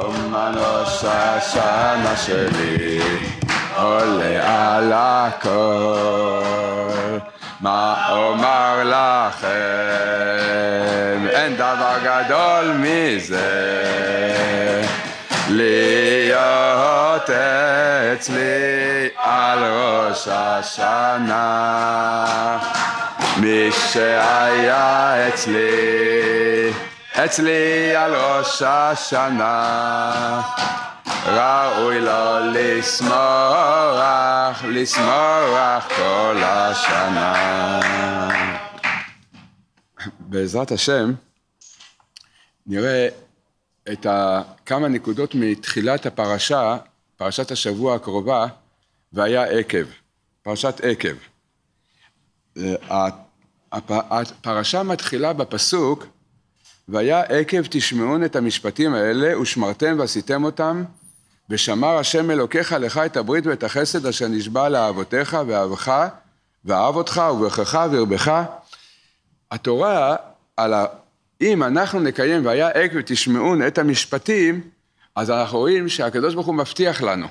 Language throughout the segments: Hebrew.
אמנוס השנה שלי עולה על הכל מה אומר לכם אין דבר גדול מזה להיות אצלי על ראש השנה מי שהיה אצלי אצלי על ראש השנה ראוי לו לשמוח, לשמוח כל השנה. בעזרת השם, נראה את ה... כמה נקודות מתחילת הפרשה, פרשת השבוע הקרובה, והיה עקב, פרשת עקב. אה, הפרשה מתחילה בפסוק והיה עקב תשמעון את המשפטים האלה, ושמרתם ועשיתם אותם, ושמר השם אלוקיך לך את הברית ואת החסד אשר נשבע לאבותיך ואהבך, ואהב אותך וברכך וירבך. התורה, על ה... אם אנחנו נקיים והיה עקב תשמעון את המשפטים, אז אנחנו רואים שהקדוש ברוך הוא מבטיח לנו.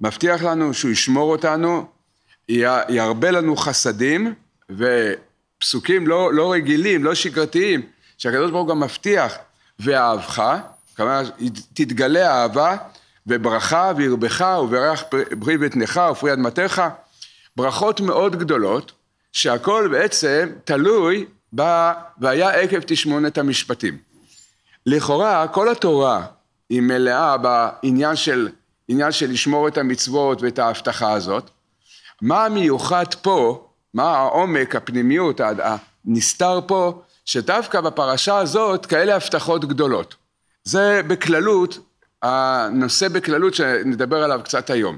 מבטיח לנו שהוא ישמור אותנו, ירבה לנו חסדים, ופסוקים לא, לא רגילים, לא שגרתיים, שהקדוש ברוך הוא גם מבטיח, ואהבך, כלומר תתגלה אהבה וברכה וירבך וברך פרי בטנך ופרי אדמתך, ברכות מאוד גדולות, שהכל בעצם תלוי ב... והיה עקב תשמונת המשפטים. לכאורה כל התורה היא מלאה בעניין של, עניין של לשמור את המצוות ואת ההבטחה הזאת. מה המיוחד פה, מה העומק, הפנימיות, הנסתר פה, שדווקא בפרשה הזאת כאלה הבטחות גדולות. זה בכללות, הנושא בכללות שנדבר עליו קצת היום.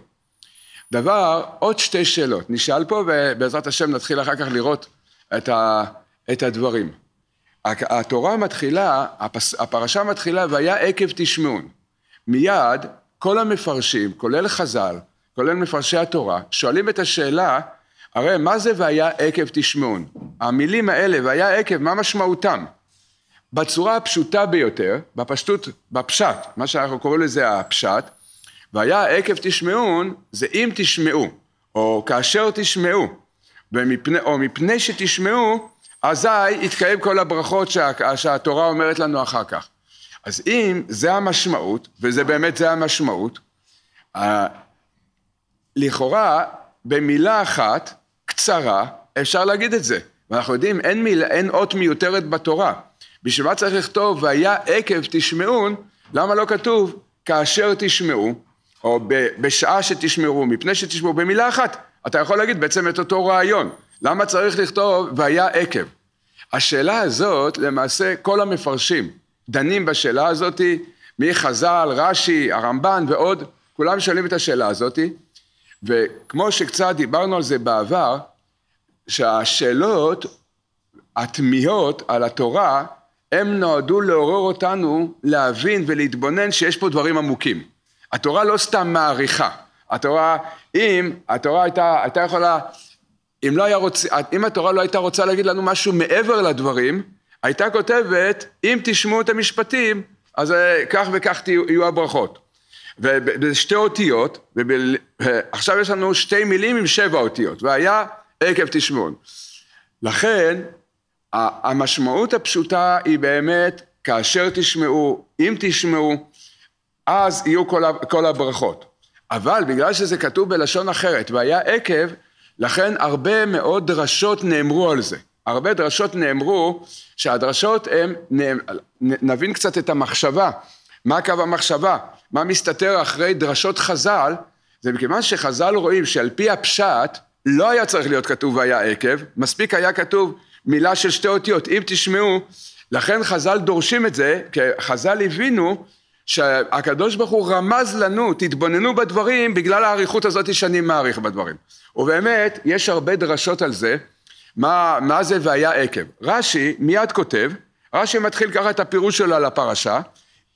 דבר, עוד שתי שאלות. נשאל פה, ובעזרת השם נתחיל אחר כך לראות את, ה, את הדברים. התורה מתחילה, הפס, הפרשה מתחילה, והיה עקב תשמעון. מיד, כל המפרשים, כולל חז"ל, כולל מפרשי התורה, שואלים את השאלה, הרי מה זה והיה עקב תשמעון? המילים האלה, והיה עקב, מה משמעותם? בצורה הפשוטה ביותר, בפשטות, בפשט, מה שאנחנו קוראים לזה הפשט, והיה עקב תשמעון, זה אם תשמעו, או כאשר תשמעו, ומפני, או מפני שתשמעו, אזי יתקיים כל הברכות שה, שהתורה אומרת לנו אחר כך. אז אם זה המשמעות, וזה באמת זה המשמעות, לכאורה במילה אחת, קצרה, אפשר להגיד את זה. ואנחנו יודעים, אין, מיל, אין אות מיותרת בתורה. בשביל מה צריך לכתוב, והיה עקב תשמעון, למה לא כתוב, כאשר תשמעו, או בשעה שתשמעו, מפני שתשמעו, במילה אחת. אתה יכול להגיד בעצם את אותו רעיון. למה צריך לכתוב, והיה עקב? השאלה הזאת, למעשה, כל המפרשים דנים בשאלה הזאתי, מחז"ל, רש"י, הרמב"ן ועוד, כולם שואלים את השאלה הזאתי, וכמו שקצת דיברנו על זה בעבר, שהשאלות התמיהות על התורה, הם נועדו לעורר אותנו להבין ולהתבונן שיש פה דברים עמוקים. התורה לא סתם מעריכה. התורה, אם התורה הייתה, הייתה יכולה, אם, לא היה רוצ, אם התורה לא הייתה רוצה להגיד לנו משהו מעבר לדברים, הייתה כותבת, אם תשמעו את המשפטים, אז אה, כך וכך יהיו הברכות. ובשתי אותיות, ועכשיו אה, יש לנו שתי מילים עם שבע אותיות, והיה עקב תשמון. לכן, המשמעות הפשוטה היא באמת, כאשר תשמעו, אם תשמעו, אז יהיו כל, כל הברכות. אבל בגלל שזה כתוב בלשון אחרת, והיה עקב, לכן הרבה מאוד דרשות נאמרו על זה. הרבה דרשות נאמרו, שהדרשות הן, נבין קצת את המחשבה, מה קו המחשבה, מה מסתתר אחרי דרשות חז"ל, זה מכיוון שחז"ל רואים שעל פי הפשט, לא היה צריך להיות כתוב והיה עקב, מספיק היה כתוב מילה של שתי אותיות. אם תשמעו, לכן חז"ל דורשים את זה, כי חז"ל הבינו שהקדוש ברוך הוא רמז לנו, תתבוננו בדברים בגלל האריכות הזאת שאני מעריך בדברים. ובאמת, יש הרבה דרשות על זה, מה, מה זה והיה עקב. רש"י מיד כותב, רש"י מתחיל ככה את הפירוש שלו על הפרשה,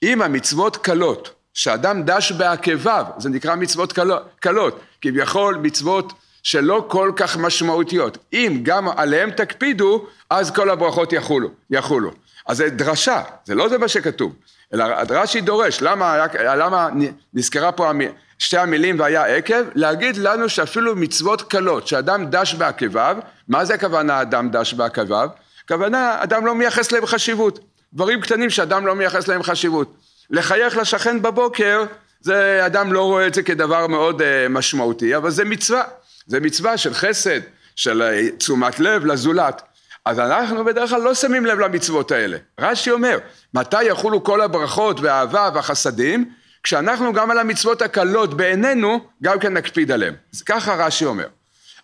אם המצוות קלות, שאדם דש בעקביו, זה נקרא מצוות קלות, כביכול מצוות שלא כל כך משמעותיות. אם גם עליהם תקפידו, אז כל הברכות יחולו. יחולו. אז זה דרשה, זה לא זה מה שכתוב, אלא הדרשי דורש, למה, היה, למה נזכרה פה שתי המילים והיה עקב? להגיד לנו שאפילו מצוות קלות, שאדם דש בעקביו, מה זה הכוונה אדם דש בעקביו? הכוונה, אדם לא מייחס להם חשיבות, דברים קטנים שאדם לא מייחס להם חשיבות. לחייך לשכן בבוקר, זה אדם לא רואה את זה כדבר מאוד אה, משמעותי, אבל זה מצווה. זה מצווה של חסד, של אה, תשומת לב לזולת. אז אנחנו בדרך כלל לא שמים לב למצוות האלה. רש"י אומר, מתי יחולו כל הברכות והאהבה והחסדים? כשאנחנו גם על המצוות הקלות בעינינו, גם כן נקפיד עליהן. אז ככה רש"י אומר.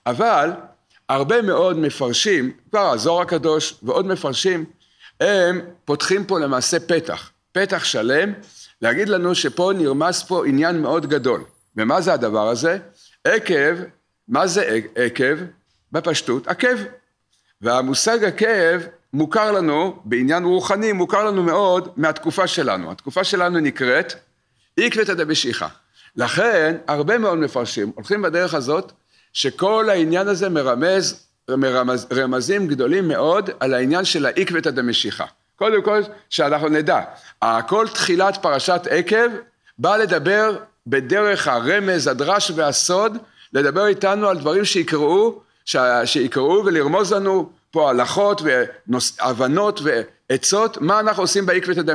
אבל הרבה מאוד מפרשים, כבר הזוהר הקדוש ועוד מפרשים, הם פותחים פה למעשה פתח, פתח שלם, להגיד לנו שפה נרמס פה עניין מאוד גדול. ומה זה הדבר הזה? עקב מה זה עקב? בפשטות, עקב. והמושג עקב מוכר לנו, בעניין רוחני, מוכר לנו מאוד מהתקופה שלנו. התקופה שלנו נקראת עקבתא דבשיחא. לכן, הרבה מאוד מפרשים הולכים בדרך הזאת, שכל העניין הזה מרמז, מרמז רמזים גדולים מאוד על העניין של העקבתא דמשיחא. קודם כל, שאנחנו נדע, הכל תחילת פרשת עקב בא לדבר בדרך הרמז, הדרש והסוד לדבר איתנו על דברים שיקראו, שיקראו ולרמוז לנו פה הלכות והבנות ועצות, מה אנחנו עושים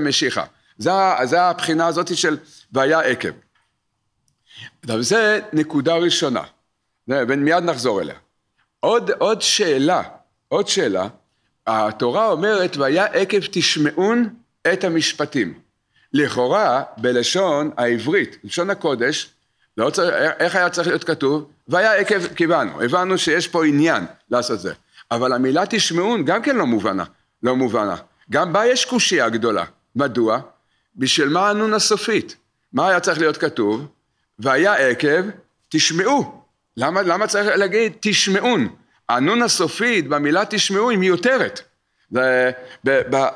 משיחה. זה, זה הבחינה הזאת של והיה עקב. עכשיו זה נקודה ראשונה, ומיד נחזור אליה. עוד, עוד שאלה, עוד שאלה, התורה אומרת והיה עקב תשמעון את המשפטים. לכאורה בלשון העברית, לשון הקודש, לא צריך, איך היה צריך להיות כתוב? והיה עקב קיבלנו, הבנו שיש פה עניין לעשות זה. אבל המילה תשמעון גם כן לא מובנה, לא מובנה. גם בה יש קושייה גדולה. מדוע? בשביל מה הנון הסופית? מה היה צריך להיות כתוב? והיה עקב תשמעו. למה, למה צריך להגיד תשמעון? הנון הסופית במילה תשמעו היא מיותרת.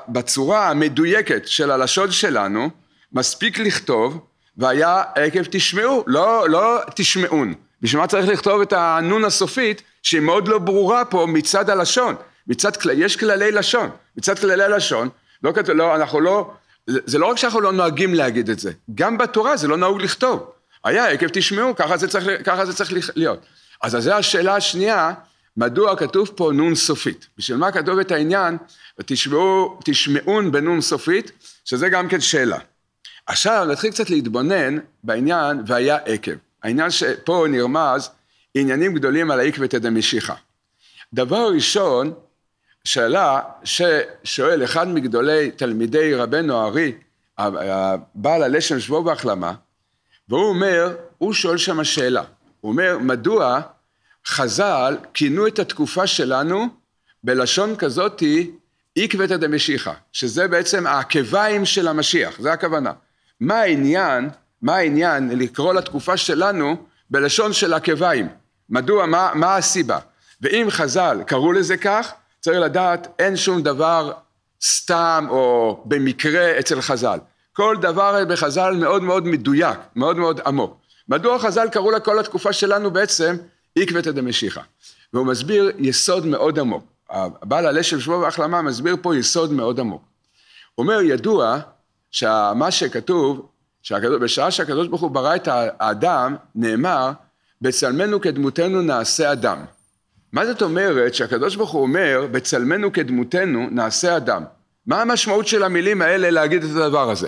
בצורה המדויקת של הלשון שלנו, מספיק לכתוב והיה עקב תשמעו, לא, לא תשמעון. בשביל מה צריך לכתוב את הנון הסופית, שהיא מאוד לא ברורה פה מצד הלשון. מצד, יש כללי לשון. מצד כללי לשון, לא כתוב, לא, אנחנו לא, זה לא רק שאנחנו לא נוהגים להגיד את זה, גם בתורה זה לא נהוג לכתוב. היה עקב תשמעו, ככה זה צריך, ככה זה צריך להיות. אז זו השאלה השנייה, מדוע כתוב פה נון סופית? בשביל מה כתוב את העניין, תשמעו, תשמעון בנון סופית, שזה גם כן שאלה. עכשיו נתחיל קצת להתבונן בעניין והיה עקב. העניין שפה נרמז עניינים גדולים על העקבתא דמשיחא. דבר ראשון, שאלה ששואל אחד מגדולי תלמידי רבנו הארי, בעל הלשם שבו בהחלמה, והוא אומר, הוא שואל שם שאלה. הוא אומר, מדוע חז"ל כינו את התקופה שלנו בלשון כזאתי עקבתא דמשיחא, שזה בעצם העקביים של המשיח, זה הכוונה. מה העניין, מה העניין לקרוא לתקופה שלנו בלשון של עקביים? מדוע, מה, מה הסיבה? ואם חז"ל קראו לזה כך, צריך לדעת אין שום דבר סתם או במקרה אצל חז"ל. כל דבר בחז"ל מאוד מאוד מדויק, מאוד מאוד עמוק. מדוע חז"ל קראו לכל התקופה שלנו בעצם עקבתא דמשיחא? והוא מסביר יסוד מאוד עמוק. הבעל הלשם שבו והחלמה מסביר פה יסוד מאוד עמוק. הוא אומר, ידוע שמה שכתוב, שהקדוש, בשעה שהקדוש ברוך הוא ברא את האדם, נאמר, בצלמנו כדמותנו נעשה אדם. מה זאת אומרת שהקדוש ברוך הוא אומר, בצלמנו כדמותנו נעשה אדם? מה המשמעות של המילים האלה להגיד את הדבר הזה?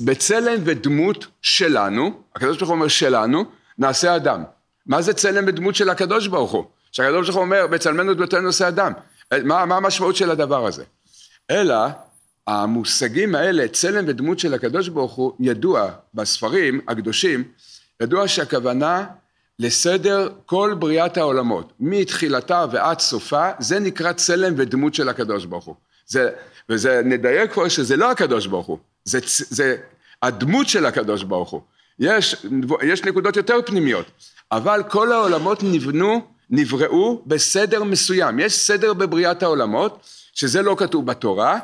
בצלם ודמות שלנו, הקדוש ברוך הוא אומר שלנו, נעשה אדם. מה זה צלם ודמות של הקדוש ברוך הוא? שהקדוש ברוך הוא אומר, בצלמנו ודמותנו נעשה אדם. מה, מה המשמעות של הדבר הזה? אלא המושגים האלה, צלם ודמות של הקדוש ברוך הוא, ידוע בספרים הקדושים, ידוע שהכוונה לסדר כל בריאת העולמות, מתחילתה ועד סופה, זה נקרא צלם ודמות של הקדוש ברוך הוא. זה, וזה, נדייק כבר שזה לא הקדוש ברוך הוא, זה, זה הדמות של הקדוש ברוך הוא. יש, יש נקודות יותר פנימיות, אבל כל העולמות נבנו, נבראו בסדר מסוים. יש סדר בבריאת העולמות, שזה לא כתוב בתורה,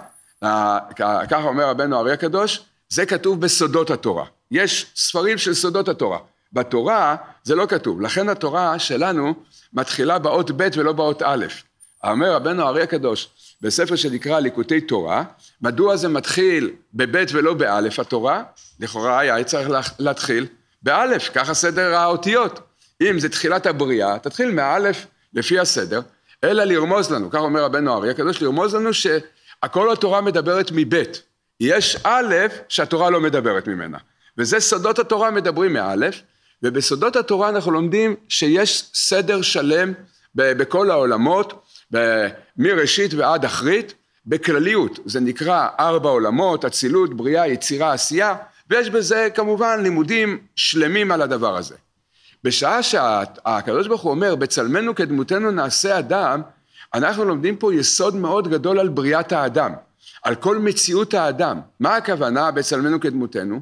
ככה אומר רבנו אריה הקדוש, זה כתוב בסודות התורה. יש ספרים של סודות התורה. בתורה זה לא כתוב, לכן התורה שלנו מתחילה באות ב' ולא באות א'. אומר רבנו אריה הקדוש בספר שנקרא ליקוטי תורה, מדוע זה מתחיל בב' ולא באלף התורה? לכאורה היה צריך להתחיל באלף, ככה סדר האותיות. אם זה תחילת הבריאה, תתחיל מאלף לפי הסדר, אלא לרמוז לנו, כך אומר רבנו אריה הקדוש, לרמוז לנו ש... הכל התורה מדברת מבית. יש א' שהתורה לא מדברת ממנה. וזה סודות התורה מדברים מאלף, ובסודות התורה אנחנו לומדים שיש סדר שלם בכל העולמות, מראשית ועד אחרית, בכלליות, זה נקרא ארבע עולמות, אצילות, בריאה, יצירה, עשייה, ויש בזה כמובן לימודים שלמים על הדבר הזה. בשעה שהקדוש ברוך הוא אומר, בצלמנו כדמותנו נעשה אדם, אנחנו לומדים פה יסוד מאוד גדול על בריאת האדם, על כל מציאות האדם. מה הכוונה בצלמנו כדמותנו?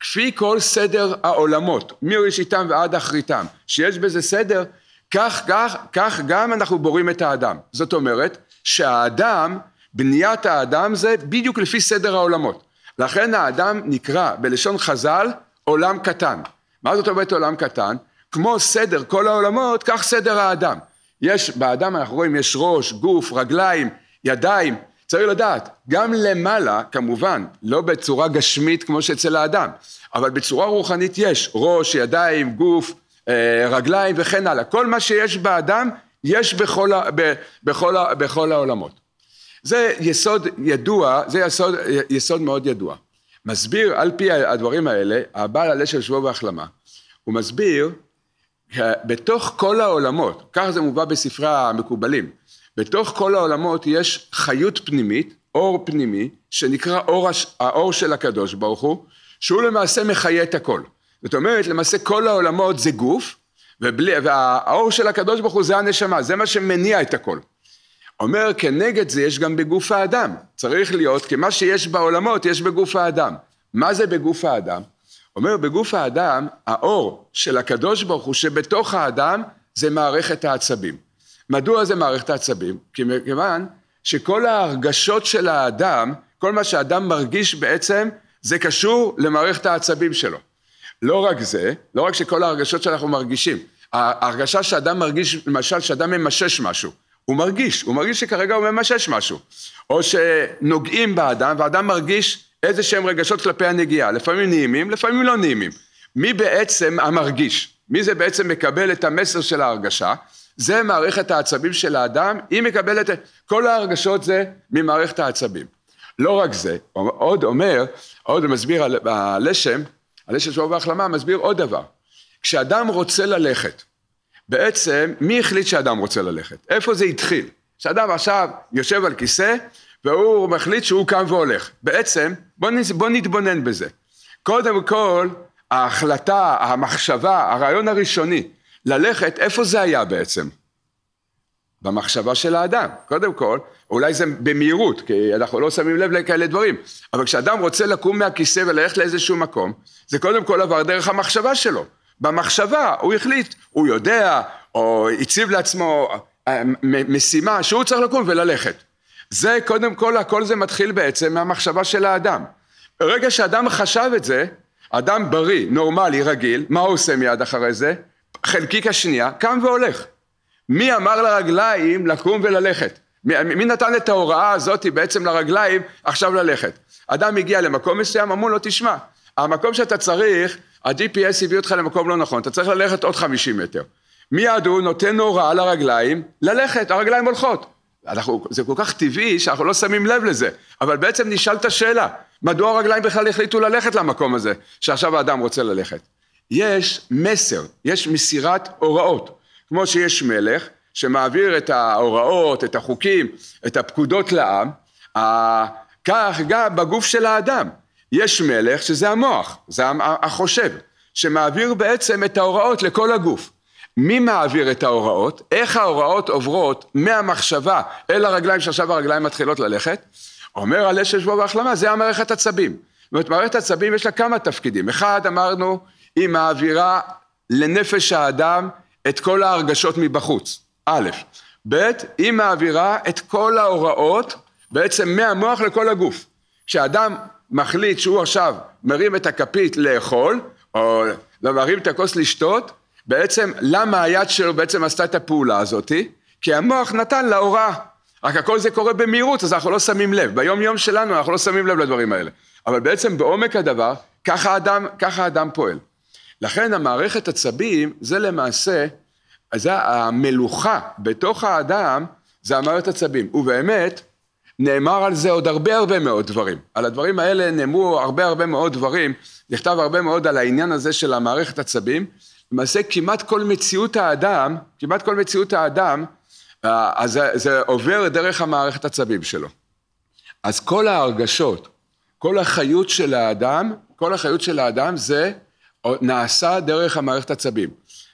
כפי כל סדר העולמות, מראשיתם ועד אחריתם, שיש בזה סדר, כך, כך, כך גם אנחנו בוראים את האדם. זאת אומרת שהאדם, בניית האדם זה בדיוק לפי סדר העולמות. לכן האדם נקרא בלשון חז"ל עולם קטן. מה זאת אומרת עולם קטן? כמו סדר כל העולמות, כך סדר האדם. יש, באדם אנחנו רואים, יש ראש, גוף, רגליים, ידיים, צריך לדעת, גם למעלה, כמובן, לא בצורה גשמית כמו שאצל האדם, אבל בצורה רוחנית יש, ראש, ידיים, גוף, אה, רגליים וכן הלאה, כל מה שיש באדם, יש בכל, ה, ב, בכל, ה, בכל העולמות. זה יסוד ידוע, זה יסוד, יסוד מאוד ידוע. מסביר על פי הדברים האלה, הבעל עלה שבו שבוע והחלמה, הוא מסביר בתוך כל העולמות, כך זה מובא בספרי המקובלים, בתוך כל העולמות יש חיות פנימית, אור פנימי, שנקרא אור, האור של הקדוש ברוך הוא, שהוא למעשה מחיה את הכל. זאת אומרת, למעשה כל העולמות זה גוף, ובלי, והאור של הקדוש ברוך הוא זה הנשמה, זה מה שמניע את הכל. אומר, כנגד זה יש גם בגוף האדם. צריך להיות, כי מה שיש בעולמות יש בגוף האדם. מה זה בגוף האדם? אומר בגוף האדם, האור של הקדוש ברוך הוא שבתוך האדם זה מערכת העצבים. מדוע זה מערכת העצבים? כי מכיוון שכל ההרגשות של האדם, כל מה שהאדם מרגיש בעצם, זה קשור למערכת העצבים שלו. לא רק זה, לא רק שכל ההרגשות שאנחנו מרגישים, ההרגשה שאדם מרגיש, למשל, שאדם ממשש משהו, הוא מרגיש, הוא מרגיש שכרגע הוא ממשש משהו, או שנוגעים באדם, ואדם מרגיש איזה שהם רגשות כלפי הנגיעה, לפעמים נעימים, לפעמים לא נעימים. מי בעצם המרגיש? מי זה בעצם מקבל את המסר של ההרגשה? זה מערכת העצבים של האדם, היא מקבלת, כל ההרגשות זה ממערכת העצבים. לא רק זה, עוד אומר, עוד מסביר הלשם, הלשם שבו בהחלמה מסביר עוד דבר. כשאדם רוצה ללכת, בעצם מי החליט שאדם רוצה ללכת? איפה זה התחיל? כשאדם עכשיו יושב על כיסא והוא מחליט שהוא קם והולך. בעצם, בוא, נ, בוא נתבונן בזה. קודם כל, ההחלטה, המחשבה, הרעיון הראשוני, ללכת, איפה זה היה בעצם? במחשבה של האדם, קודם כל, אולי זה במהירות, כי אנחנו לא שמים לב לכאלה דברים, אבל כשאדם רוצה לקום מהכיסא וללכת לאיזשהו מקום, זה קודם כל עבר דרך המחשבה שלו. במחשבה הוא החליט, הוא יודע, או הציב לעצמו אה, משימה שהוא צריך לקום וללכת. זה קודם כל, הכל זה מתחיל בעצם מהמחשבה של האדם. ברגע שאדם חשב את זה, אדם בריא, נורמלי, רגיל, מה הוא עושה מיד אחרי זה? חלקיק השנייה, קם והולך. מי אמר לרגליים לקום וללכת? מי, מי נתן את ההוראה הזאת בעצם לרגליים עכשיו ללכת? אדם הגיע למקום מסוים, אמרו לו, תשמע, המקום שאתה צריך, ה-GPS הביא אותך למקום לא נכון, אתה צריך ללכת עוד 50 מטר. מיד הוא נותן הוראה לרגליים ללכת, הרגליים הולכות. אנחנו, זה כל כך טבעי שאנחנו לא שמים לב לזה, אבל בעצם נשאלת שאלה, מדוע הרגליים בכלל החליטו ללכת למקום הזה, שעכשיו האדם רוצה ללכת? יש מסר, יש מסירת הוראות, כמו שיש מלך שמעביר את ההוראות, את החוקים, את הפקודות לעם, כך גם בגוף של האדם, יש מלך שזה המוח, זה החושב, שמעביר בעצם את ההוראות לכל הגוף. מי מעביר את ההוראות, איך ההוראות עוברות מהמחשבה אל הרגליים שעכשיו הרגליים מתחילות ללכת, אומר על הלב שישבו בהחלמה, זה המערכת עצבים. זאת אומרת, מערכת עצבים יש לה כמה תפקידים. אחד, אמרנו, היא מעבירה לנפש האדם את כל ההרגשות מבחוץ, א', ב', היא מעבירה את כל ההוראות בעצם מהמוח לכל הגוף. כשאדם מחליט שהוא עכשיו מרים את הכפית לאכול, או לא מרים את הכוס לשתות, בעצם למה היד שלו בעצם עשתה את הפעולה הזאתי? כי המוח נתן לה הוראה. רק הכל זה קורה במהירות, אז אנחנו לא שמים לב. ביום יום שלנו אנחנו לא שמים לב לדברים האלה. אבל בעצם בעומק הדבר, ככה האדם, ככה האדם פועל. לכן המערכת עצבים זה למעשה, זה המלוכה בתוך האדם, זה המערכת עצבים. ובאמת, נאמר על זה עוד הרבה הרבה מאוד דברים. על הדברים האלה נאמרו הרבה הרבה מאוד דברים, נכתב הרבה מאוד על העניין הזה של המערכת עצבים, למעשה כמעט כל מציאות האדם, כמעט כל מציאות האדם, אה, אז זה, עובר דרך המערכת עצבים שלו. אז כל ההרגשות, כל החיות של האדם, כל החיות של האדם זה אה, נעשה דרך המערכת עצבים.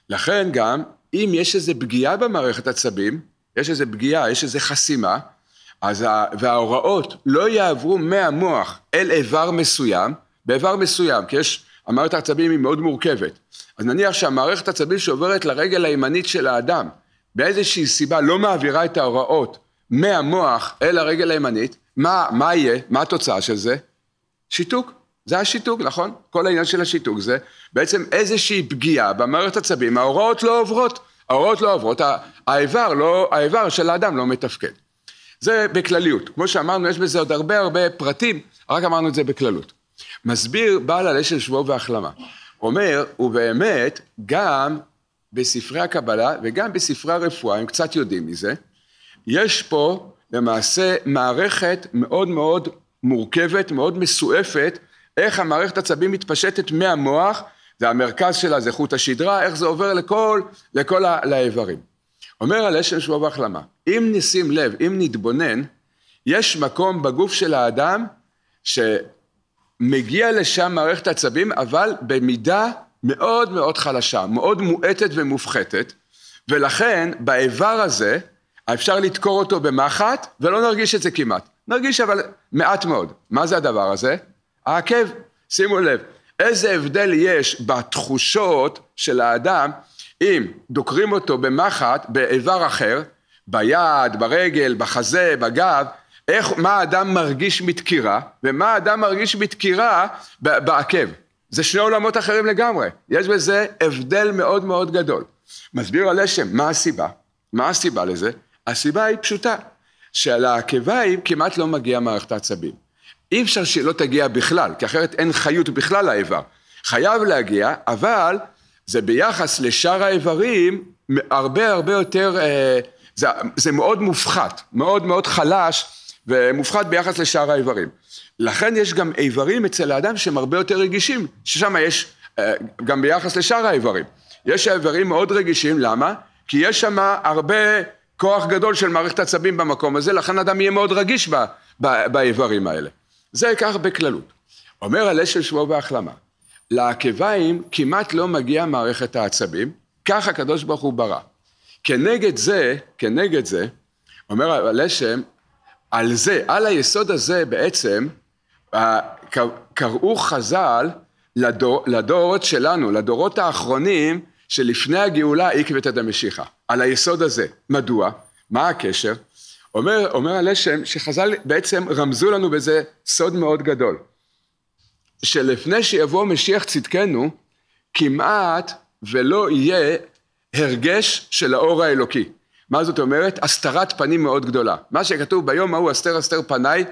לכן גם, אם יש איזו פגיעה במערכת עצבים, יש איזו פגיעה, יש איזו חסימה, אז ה, וההוראות לא יעברו מהמוח אל איבר מסוים, באיבר מסוים, כי יש המערכת העצבים היא מאוד מורכבת. אז נניח שהמערכת העצבים שעוברת לרגל הימנית של האדם, באיזושהי סיבה לא מעבירה את ההוראות מהמוח אל הרגל הימנית, מה, מה יהיה? מה התוצאה של זה? שיתוק. זה השיתוק, נכון? כל העניין של השיתוק זה בעצם איזושהי פגיעה במערכת עצבים, ההוראות לא עוברות, ההוראות לא עוברות, האיבר, לא, האיבר של האדם לא מתפקד. זה בכלליות. כמו שאמרנו, יש בזה עוד הרבה הרבה פרטים, רק אמרנו את זה בכללות. מסביר בעל עלה של שבועו והחלמה. אומר, ובאמת, גם בספרי הקבלה וגם בספרי הרפואה, הם קצת יודעים מזה, יש פה למעשה מערכת מאוד מאוד מורכבת, מאוד מסועפת, איך המערכת עצבים מתפשטת מהמוח, והמרכז שלה זה חוט השדרה, איך זה עובר לכל, לכל ה, לאיברים. אומר על אשם שבוע והחלמה, אם נשים לב, אם נתבונן, יש מקום בגוף של האדם ש... מגיע לשם מערכת עצבים, אבל במידה מאוד מאוד חלשה, מאוד מועטת ומופחתת, ולכן באיבר הזה אפשר לדקור אותו במחט ולא נרגיש את זה כמעט. נרגיש אבל מעט מאוד. מה זה הדבר הזה? העקב. שימו לב, איזה הבדל יש בתחושות של האדם אם דוקרים אותו במחט באיבר אחר, ביד, ברגל, בחזה, בגב, איך, מה האדם מרגיש מדקירה, ומה האדם מרגיש מדקירה בעקב. זה שני עולמות אחרים לגמרי. יש בזה הבדל מאוד מאוד גדול. מסביר הלשם, מה הסיבה? מה הסיבה לזה? הסיבה היא פשוטה, שעל העקביים כמעט לא מגיעה מערכת העצבים. אי אפשר שלא תגיע בכלל, כי אחרת אין חיות בכלל לאיבר. חייב להגיע, אבל זה ביחס לשאר האיברים הרבה הרבה יותר, אה, זה, זה מאוד מופחת, מאוד מאוד חלש ומופחת ביחס לשאר האיברים. לכן יש גם איברים אצל האדם שהם הרבה יותר רגישים, ששם יש, אה, גם ביחס לשאר האיברים. יש איברים מאוד רגישים, למה? כי יש שם הרבה כוח גדול של מערכת עצבים במקום הזה, לכן אדם יהיה מאוד רגיש ב, ב, באיברים האלה. זה כך בכללות. אומר הלש של שבוע והחלמה, לעקביים כמעט לא מגיעה מערכת העצבים, כך הקדוש ברוך הוא ברא. כנגד זה, כנגד זה, אומר הלשם, על זה, על היסוד הזה בעצם, קראו חז"ל לדור, לדורות שלנו, לדורות האחרונים שלפני הגאולה עקבתא דמשיחא, על היסוד הזה. מדוע? מה הקשר? אומר, אומר הלשם שחז"ל בעצם רמזו לנו בזה סוד מאוד גדול. שלפני שיבוא משיח צדקנו, כמעט ולא יהיה הרגש של האור האלוקי. מה זאת אומרת? הסתרת פנים מאוד גדולה. מה שכתוב ביום ההוא אסתר אסתר פניי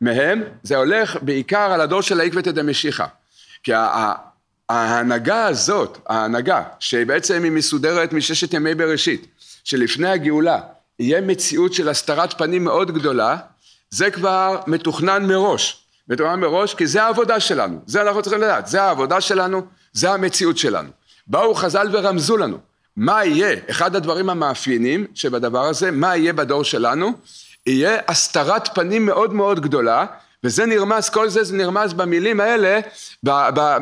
מהם, זה הולך בעיקר על הדור של העקבתא דמשיחא. כי ההנהגה הזאת, ההנהגה, שבעצם היא מסודרת מששת ימי בראשית, שלפני הגאולה יהיה מציאות של הסתרת פנים מאוד גדולה, זה כבר מתוכנן מראש. מתוכנן מראש כי זה העבודה שלנו, זה אנחנו צריכים לדעת, זה העבודה שלנו, זה המציאות שלנו. באו חז"ל ורמזו לנו. מה יהיה, אחד הדברים המאפיינים שבדבר הזה, מה יהיה בדור שלנו, יהיה הסתרת פנים מאוד מאוד גדולה, וזה נרמז, כל זה, זה נרמז במילים האלה,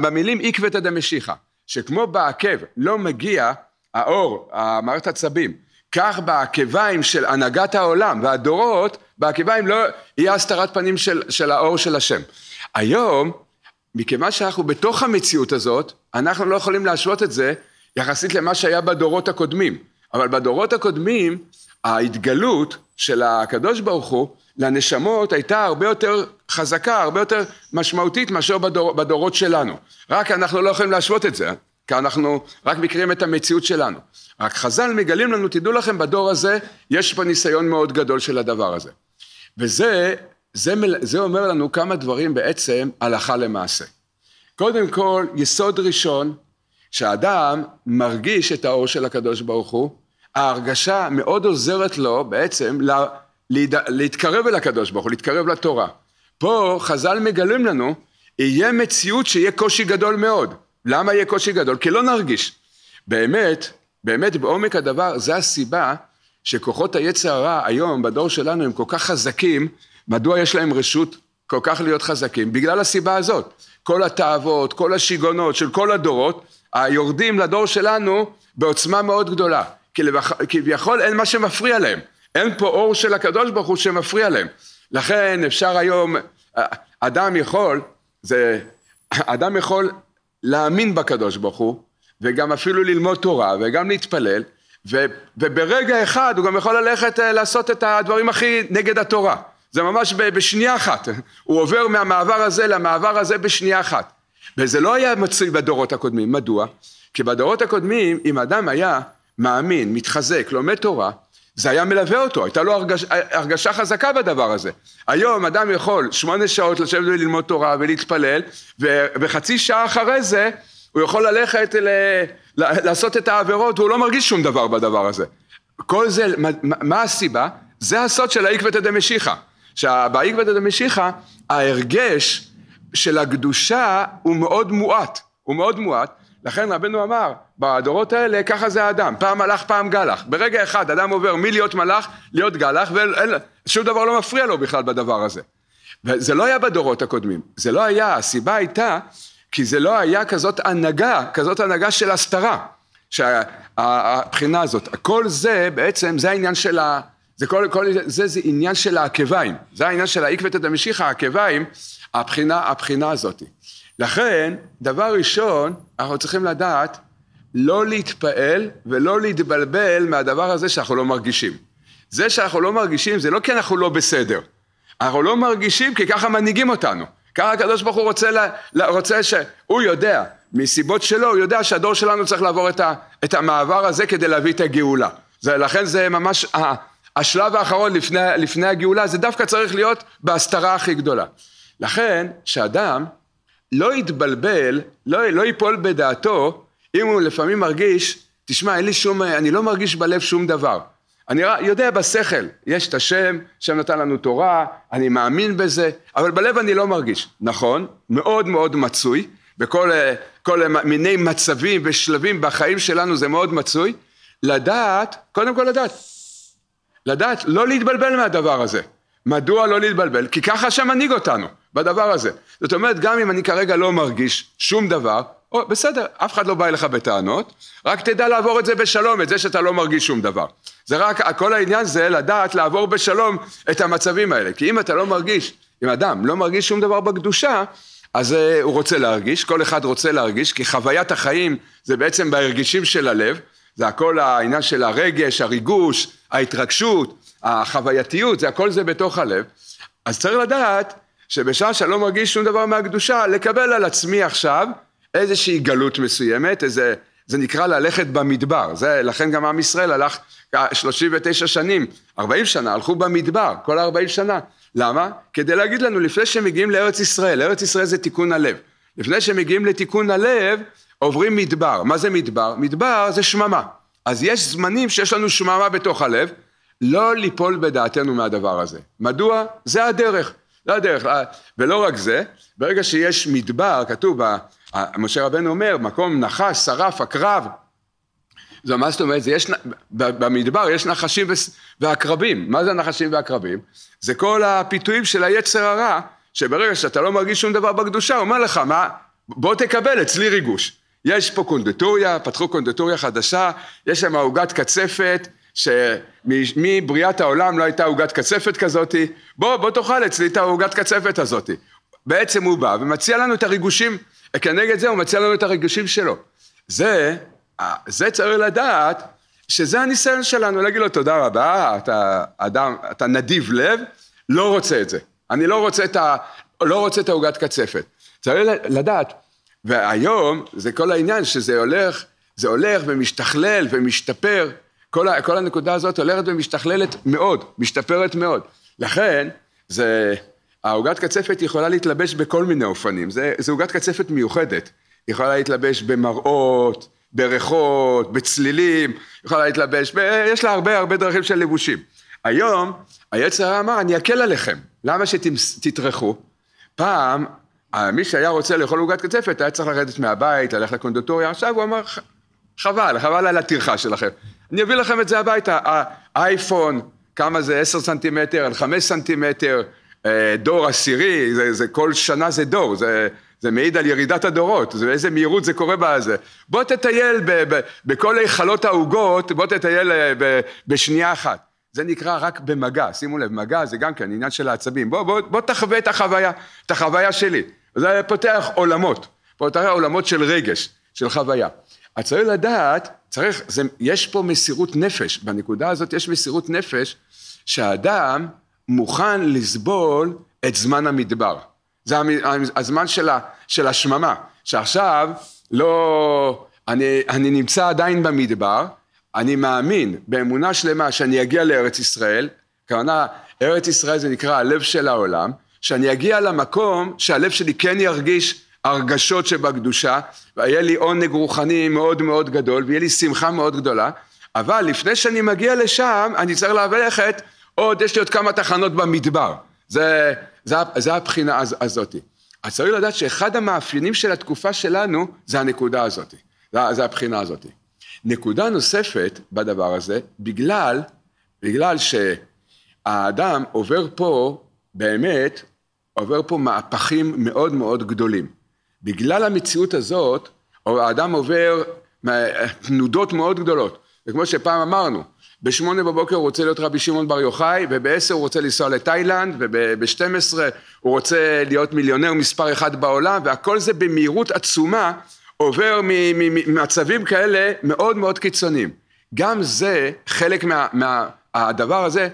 במילים עקבתא דמשיחא, שכמו בעקב לא מגיע האור, מערכת העצבים, כך בעקביים של הנהגת העולם והדורות, בעקביים לא יהיה הסתרת פנים של, של האור של השם. היום, מכיוון שאנחנו בתוך המציאות הזאת, אנחנו לא יכולים להשוות את זה יחסית למה שהיה בדורות הקודמים. אבל בדורות הקודמים, ההתגלות של הקדוש ברוך הוא לנשמות הייתה הרבה יותר חזקה, הרבה יותר משמעותית מאשר בדור, בדורות שלנו. רק אנחנו לא יכולים להשוות את זה, אה? כי אנחנו רק מכירים את המציאות שלנו. רק חז"ל מגלים לנו, תדעו לכם, בדור הזה יש פה ניסיון מאוד גדול של הדבר הזה. וזה זה, זה אומר לנו כמה דברים בעצם הלכה למעשה. קודם כל, יסוד ראשון כשאדם מרגיש את האור של הקדוש ברוך הוא, ההרגשה מאוד עוזרת לו בעצם לה, להד... להתקרב אל הקדוש ברוך הוא, להתקרב לתורה. פה חז"ל מגלים לנו, יהיה מציאות שיהיה קושי גדול מאוד. למה יהיה קושי גדול? כי לא נרגיש. באמת, באמת בעומק הדבר, זה הסיבה שכוחות היצר הרע היום, בדור שלנו, הם כל כך חזקים, מדוע יש להם רשות כל כך להיות חזקים? בגלל הסיבה הזאת. כל התאוות, כל השיגעונות של כל הדורות, היורדים לדור שלנו בעוצמה מאוד גדולה. כביכול אין מה שמפריע להם, אין פה אור של הקדוש ברוך הוא שמפריע להם. לכן אפשר היום, אדם יכול, זה, אדם יכול להאמין בקדוש ברוך הוא, וגם אפילו ללמוד תורה, וגם להתפלל, ו, וברגע אחד הוא גם יכול ללכת אה, לעשות את הדברים הכי נגד התורה. זה ממש בשנייה אחת, הוא עובר מהמעבר הזה למעבר הזה בשנייה אחת. וזה לא היה מצוי בדורות הקודמים, מדוע? כי בדורות הקודמים, אם אדם היה מאמין, מתחזק, לומד תורה, זה היה מלווה אותו, הייתה לו הרגש, הרגשה חזקה בדבר הזה. היום אדם יכול שמונה שעות לשבת וללמוד תורה ולהתפלל, ו, וחצי שעה אחרי זה הוא יכול ללכת ל, ל, לעשות את העבירות, והוא לא מרגיש שום דבר בדבר הזה. כל זה, מה, מה הסיבה? זה הסוד של האיקווה דמשיחא. שבאיקווה דמשיחא, ההרגש של הקדושה הוא מאוד מועט, הוא מאוד מועט, לכן רבנו אמר, בדורות האלה ככה זה האדם, פעם מלאך פעם גלח, ברגע אחד אדם עובר מלהיות מלאך להיות גלח ושום דבר לא מפריע לו בכלל בדבר הזה. וזה לא היה בדורות הקודמים, זה לא היה, הסיבה הייתה כי זה לא היה כזאת הנהגה, כזאת הנהגה של הסתרה, שהבחינה שה, הזאת, כל זה בעצם זה העניין של ה... זה כל, כל זה, זה עניין של העקביים, זה העניין של העקבתא דמשיחא, העקביים, הבחינה, הבחינה הזאת. לכן, דבר ראשון, אנחנו צריכים לדעת לא להתפעל ולא להתבלבל מהדבר הזה שאנחנו לא מרגישים. זה שאנחנו לא מרגישים זה לא כי אנחנו לא בסדר, אנחנו לא מרגישים כי ככה מנהיגים אותנו. ככה הקדוש ברוך הוא רוצה, לה, לה, רוצה שהוא יודע, מסיבות שלו, הוא יודע שהדור שלנו צריך לעבור את, ה, את המעבר הזה כדי להביא את הגאולה. זה, לכן זה ממש, השלב האחרון לפני, לפני הגאולה, זה דווקא צריך להיות בהסתרה הכי גדולה. לכן, שאדם לא יתבלבל, לא, לא ייפול בדעתו, אם הוא לפעמים מרגיש, תשמע, אין לי שום, אני לא מרגיש בלב שום דבר. אני יודע בשכל, יש את השם, השם נתן לנו תורה, אני מאמין בזה, אבל בלב אני לא מרגיש. נכון, מאוד מאוד מצוי, בכל מיני מצבים ושלבים בחיים שלנו זה מאוד מצוי. לדעת, קודם כל לדעת, לדעת לא להתבלבל מהדבר הזה. מדוע לא להתבלבל? כי ככה השם מנהיג אותנו. בדבר הזה. זאת אומרת, גם אם אני כרגע לא מרגיש שום דבר, או, בסדר, אף אחד לא בא אליך בטענות, רק תדע לעבור את זה בשלום, את זה שאתה לא מרגיש שום דבר. זה רק, כל העניין זה לדעת לעבור בשלום את המצבים האלה. כי אם אתה לא מרגיש, אם אדם לא מרגיש שום דבר בקדושה, אז uh, הוא רוצה להרגיש, כל אחד רוצה להרגיש, כי חוויית החיים זה בעצם בהרגישים של הלב, זה הכל העניין של הרגש, הריגוש, ההתרגשות, החווייתיות, זה הכל זה בתוך הלב. אז צריך לדעת שבשעה שאני לא מרגיש שום דבר מהקדושה, לקבל על עצמי עכשיו איזושהי גלות מסוימת, איזה, זה נקרא ללכת במדבר, זה, לכן גם עם ישראל הלך 39 שנים, 40 שנה, הלכו במדבר, כל 40 שנה, למה? כדי להגיד לנו, לפני שמגיעים לארץ ישראל, ארץ ישראל זה תיקון הלב, לפני שמגיעים לתיקון הלב, עוברים מדבר, מה זה מדבר? מדבר זה שממה, אז יש זמנים שיש לנו שממה בתוך הלב, לא ליפול בדעתנו מהדבר הזה. מדוע? זה הדרך. זה לא הדרך, לא ולא רק זה, ברגע שיש מדבר, כתוב, משה רבנו אומר, מקום נחש, שרף, עקרב, זה מה זאת אומרת, יש, במדבר יש נחשים ועקרבים, מה זה נחשים ועקרבים? זה כל הפיתויים של היצר הרע, שברגע שאתה לא מרגיש שום דבר בקדושה, הוא אומר לך, מה, בוא תקבל אצלי ריגוש. יש פה קונדטוריה, פתחו קונדטוריה חדשה, יש שם עוגת קצפת, שמבריאת העולם לא הייתה עוגת קצפת כזאתי, בוא, בוא תאכל אצלי את העוגת קצפת הזאתי. בעצם הוא בא ומציע לנו את הריגושים, כנגד זה הוא מציע לנו את הריגושים שלו. זה, זה צריך לדעת שזה הניסיון שלנו, להגיד לו תודה רבה, אתה אדם, אתה נדיב לב, לא רוצה את זה. אני לא רוצה את ה... לא רוצה את העוגת קצפת. צריך לדעת, והיום זה כל העניין שזה הולך, זה הולך ומשתכלל ומשתפר, כל, ה, כל הנקודה הזאת הולכת ומשתכללת מאוד, משתפרת מאוד. לכן, זה, העוגת קצפת יכולה להתלבש בכל מיני אופנים, זו עוגת קצפת מיוחדת. היא יכולה להתלבש במראות, בריחות, בצלילים, היא יכולה להתלבש, ב... יש לה הרבה הרבה דרכים של לבושים. היום היצר אמר, אני אקל עליכם, למה שתטרחו? פעם, מי שהיה רוצה לאכול עוגת קצפת היה צריך לרדת מהבית, ללכת לקונדוטוריה, עכשיו הוא אמר, חבל, חבל על הטרחה שלכם. אני אביא לכם את זה הביתה, האייפון, כמה זה עשר סנטימטר על חמש סנטימטר, אה, דור עשירי, זה, זה כל שנה זה דור, זה, זה מעיד על ירידת הדורות, זה איזה מהירות זה קורה בזה. בוא תטייל ב, ב, בכל היכלות העוגות, בוא תטייל אה, ב, בשנייה אחת. זה נקרא רק במגע, שימו לב, מגע זה גם כן עניין של העצבים. בוא, בוא, בוא תחווה את החוויה, את החוויה שלי. זה פותח עולמות, פותח עולמות של רגש, של חוויה. אז צריך לדעת צריך, זה, יש פה מסירות נפש, בנקודה הזאת יש מסירות נפש, שהאדם מוכן לסבול את זמן המדבר. זה הזמן של, ה, של השממה, שעכשיו לא, אני, אני נמצא עדיין במדבר, אני מאמין באמונה שלמה שאני אגיע לארץ ישראל, כוונה ארץ ישראל זה נקרא הלב של העולם, שאני אגיע למקום שהלב שלי כן ירגיש הרגשות שבקדושה, והיה לי עונג רוחני מאוד מאוד גדול, ויהיה לי שמחה מאוד גדולה, אבל לפני שאני מגיע לשם, אני צריך ללכת, עוד יש לי עוד כמה תחנות במדבר. זה, זה, זה הבחינה הז, הזאתי. אז צריך לדעת שאחד המאפיינים של התקופה שלנו, זה הנקודה הזאתי. זה, זה הבחינה הזאתי. נקודה נוספת בדבר הזה, בגלל, בגלל שהאדם עובר פה, באמת, עובר פה מהפכים מאוד מאוד גדולים. בגלל המציאות הזאת, האדם עובר תנודות מאוד גדולות. וכמו שפעם אמרנו, בשמונה בבוקר הוא רוצה להיות רבי שמעון בר יוחאי, ובעשר הוא רוצה לנסוע לתאילנד, וב-12 הוא רוצה להיות מיליונר מספר אחד בעולם, והכל זה במהירות עצומה עובר ממצבים כאלה מאוד מאוד קיצוניים. גם זה חלק מהדבר מה, מה, הזה,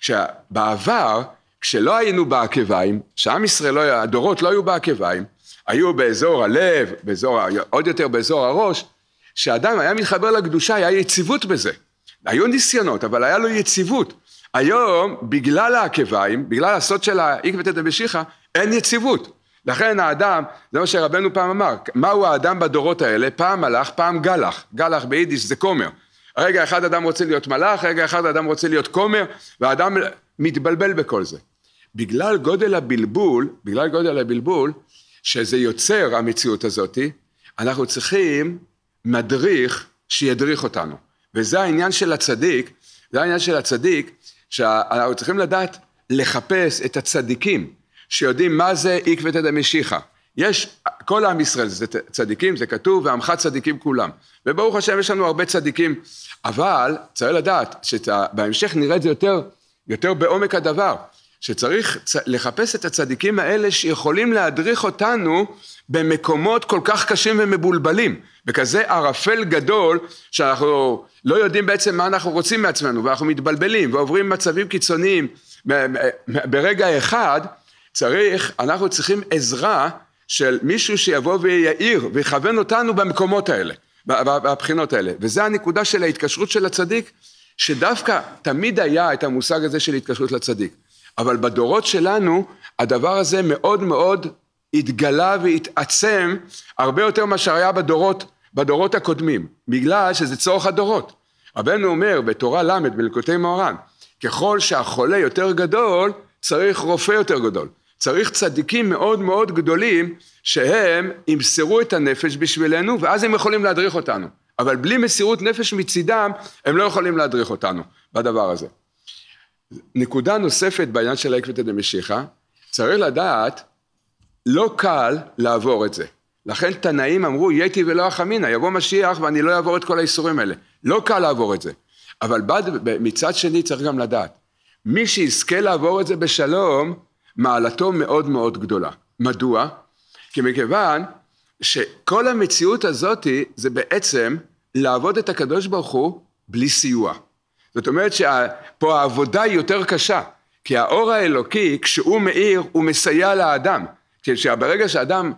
שבעבר, כשלא היינו בעקביים, כשעם ישראל, לא, הדורות לא היו בעקביים, היו באזור הלב, באזור, עוד יותר באזור הראש, שאדם היה מתחבר לקדושה, היה יציבות בזה. היו ניסיונות, אבל היה לו יציבות. היום, בגלל העקביים, בגלל הסוד של העקבתא המשיחה, אין יציבות. לכן האדם, זה מה שרבנו פעם אמר, מהו האדם בדורות האלה? פעם מלאך, פעם גלח. גלח ביידיש זה כומר. רגע אחד אדם רוצה להיות מלאך, רגע אחד אדם רוצה להיות כומר, והאדם מתבלבל בכל זה. בגלל גודל הבלבול, בגלל גודל הבלבול, שזה יוצר המציאות הזאת, אנחנו צריכים מדריך שידריך אותנו. וזה העניין של הצדיק, זה העניין של הצדיק, שאנחנו צריכים לדעת לחפש את הצדיקים, שיודעים מה זה עקבתא דמשיחא. יש, כל עם ישראל זה צדיקים, זה כתוב, ועמך צדיקים כולם. וברוך השם יש לנו הרבה צדיקים, אבל צריך לדעת שבהמשך נראה את זה יותר, יותר בעומק הדבר. שצריך לחפש את הצדיקים האלה שיכולים להדריך אותנו במקומות כל כך קשים ומבולבלים, בכזה ערפל גדול שאנחנו לא יודעים בעצם מה אנחנו רוצים מעצמנו ואנחנו מתבלבלים ועוברים מצבים קיצוניים ברגע אחד, צריך, אנחנו צריכים עזרה של מישהו שיבוא ויעיר ויכוון אותנו במקומות האלה, בבחינות האלה. וזה הנקודה של ההתקשרות של הצדיק, שדווקא תמיד היה את המושג הזה של התקשרות לצדיק. אבל בדורות שלנו הדבר הזה מאוד מאוד התגלה והתעצם הרבה יותר מה שהיה בדורות, בדורות הקודמים, בגלל שזה צורך הדורות. רבנו אומר בתורה ל' בלקוטי מוהר"ן, ככל שהחולה יותר גדול, צריך רופא יותר גדול. צריך צדיקים מאוד מאוד גדולים שהם ימסרו את הנפש בשבילנו ואז הם יכולים להדריך אותנו. אבל בלי מסירות נפש מצידם הם לא יכולים להדריך אותנו בדבר הזה. נקודה נוספת בעניין של העקבתא דמשיחא, אה? צריך לדעת, לא קל לעבור את זה. לכן תנאים אמרו, יתי ולא אחמינא, יבוא משיח ואני לא אעבור את כל האיסורים האלה. לא קל לעבור את זה. אבל בד, מצד שני צריך גם לדעת, מי שיזכה לעבור את זה בשלום, מעלתו מאוד מאוד גדולה. מדוע? כי מכיוון שכל המציאות הזאתי זה בעצם לעבוד את הקדוש ברוך הוא בלי סיוע. זאת אומרת שפה העבודה היא יותר קשה, כי האור האלוקי, כשהוא מאיר, הוא מסייע לאדם. ברגע שאדם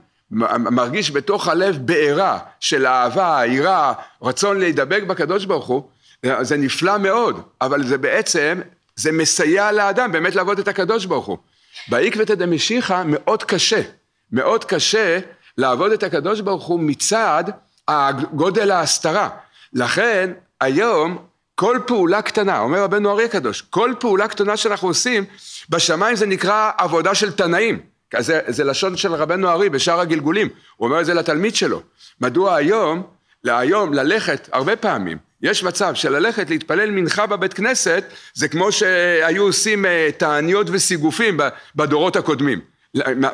מרגיש בתוך הלב בעירה של אהבה, עירה, רצון להידבק בקדוש ברוך הוא, זה נפלא מאוד, אבל זה בעצם, זה מסייע לאדם באמת לעבוד את הקדוש ברוך הוא. בעקבתא דמשיחא מאוד קשה, מאוד קשה לעבוד את הקדוש ברוך הוא מצד גודל ההסתרה. לכן היום כל פעולה קטנה, אומר רבנו אריה הקדוש, כל פעולה קטנה שאנחנו עושים, בשמיים זה נקרא עבודה של תנאים. זה, זה לשון של רבנו ארי בשאר הגלגולים, הוא אומר את זה לתלמיד שלו. מדוע היום, להיום, ללכת, הרבה פעמים, יש מצב שללכת להתפלל מנחה בבית כנסת, זה כמו שהיו עושים אה, תעניות וסיגופים בדורות הקודמים.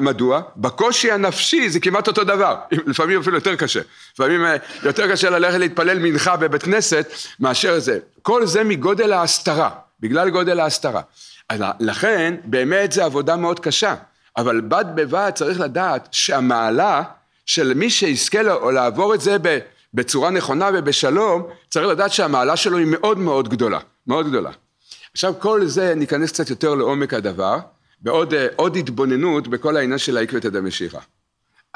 מדוע? בקושי הנפשי זה כמעט אותו דבר, לפעמים אפילו יותר קשה. לפעמים אה, יותר קשה ללכת להתפלל מנחה בבית כנסת מאשר זה. כל זה מגודל ההסתרה, בגלל גודל ההסתרה. אז לכן באמת זה עבודה מאוד קשה, אבל בד בבד צריך לדעת שהמעלה של מי שיזכה לו לעבור את זה בצורה נכונה ובשלום, צריך לדעת שהמעלה שלו היא מאוד מאוד גדולה, מאוד גדולה. עכשיו כל זה ניכנס קצת יותר לעומק הדבר. בעוד אה, עוד התבוננות בכל העניין של העקבית עד המשיחה.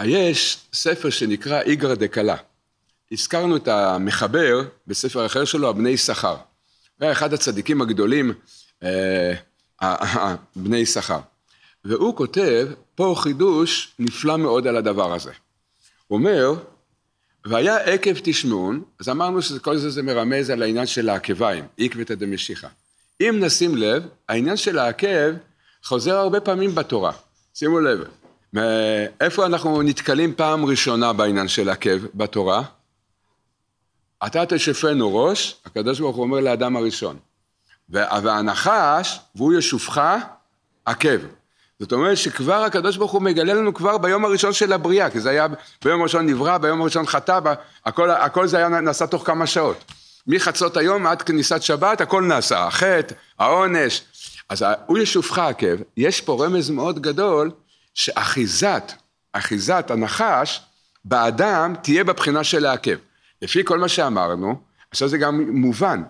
יש ספר שנקרא איגרא דקלה. הזכרנו את המחבר בספר אחר שלו, הבני שכר. הוא היה אחד הצדיקים הגדולים, אה, בני שכר. והוא כותב פה חידוש נפלא מאוד על הדבר הזה. הוא אומר, והיה עקב תשמעון, אז אמרנו שכל זה זה מרמז על העניין של העקביים, עקבתא דמשיחא. אם נשים לב, העניין של העקב חוזר הרבה פעמים בתורה, שימו לב. איפה אנחנו נתקלים פעם ראשונה בעניין של עקב בתורה? אתה תשפנו ראש, הקדוש ברוך הוא אומר לאדם הראשון. והנחש, והוא ישופך עקב. זאת אומרת שכבר הקדוש ברוך הוא מגלה לנו כבר ביום הראשון של הבריאה, כי זה היה ביום הראשון נברא, ביום הראשון חטא, הכל, הכל זה היה נעשה תוך כמה שעות. מחצות היום עד כניסת שבת הכל נעשה, החטא, העונש, אז ולשופך עקב, יש פה רמז מאוד גדול שאחיזת, אחיזת הנחש באדם תהיה בבחינה של העקב. לפי כל מה שאמרנו, עכשיו זה גם מובן.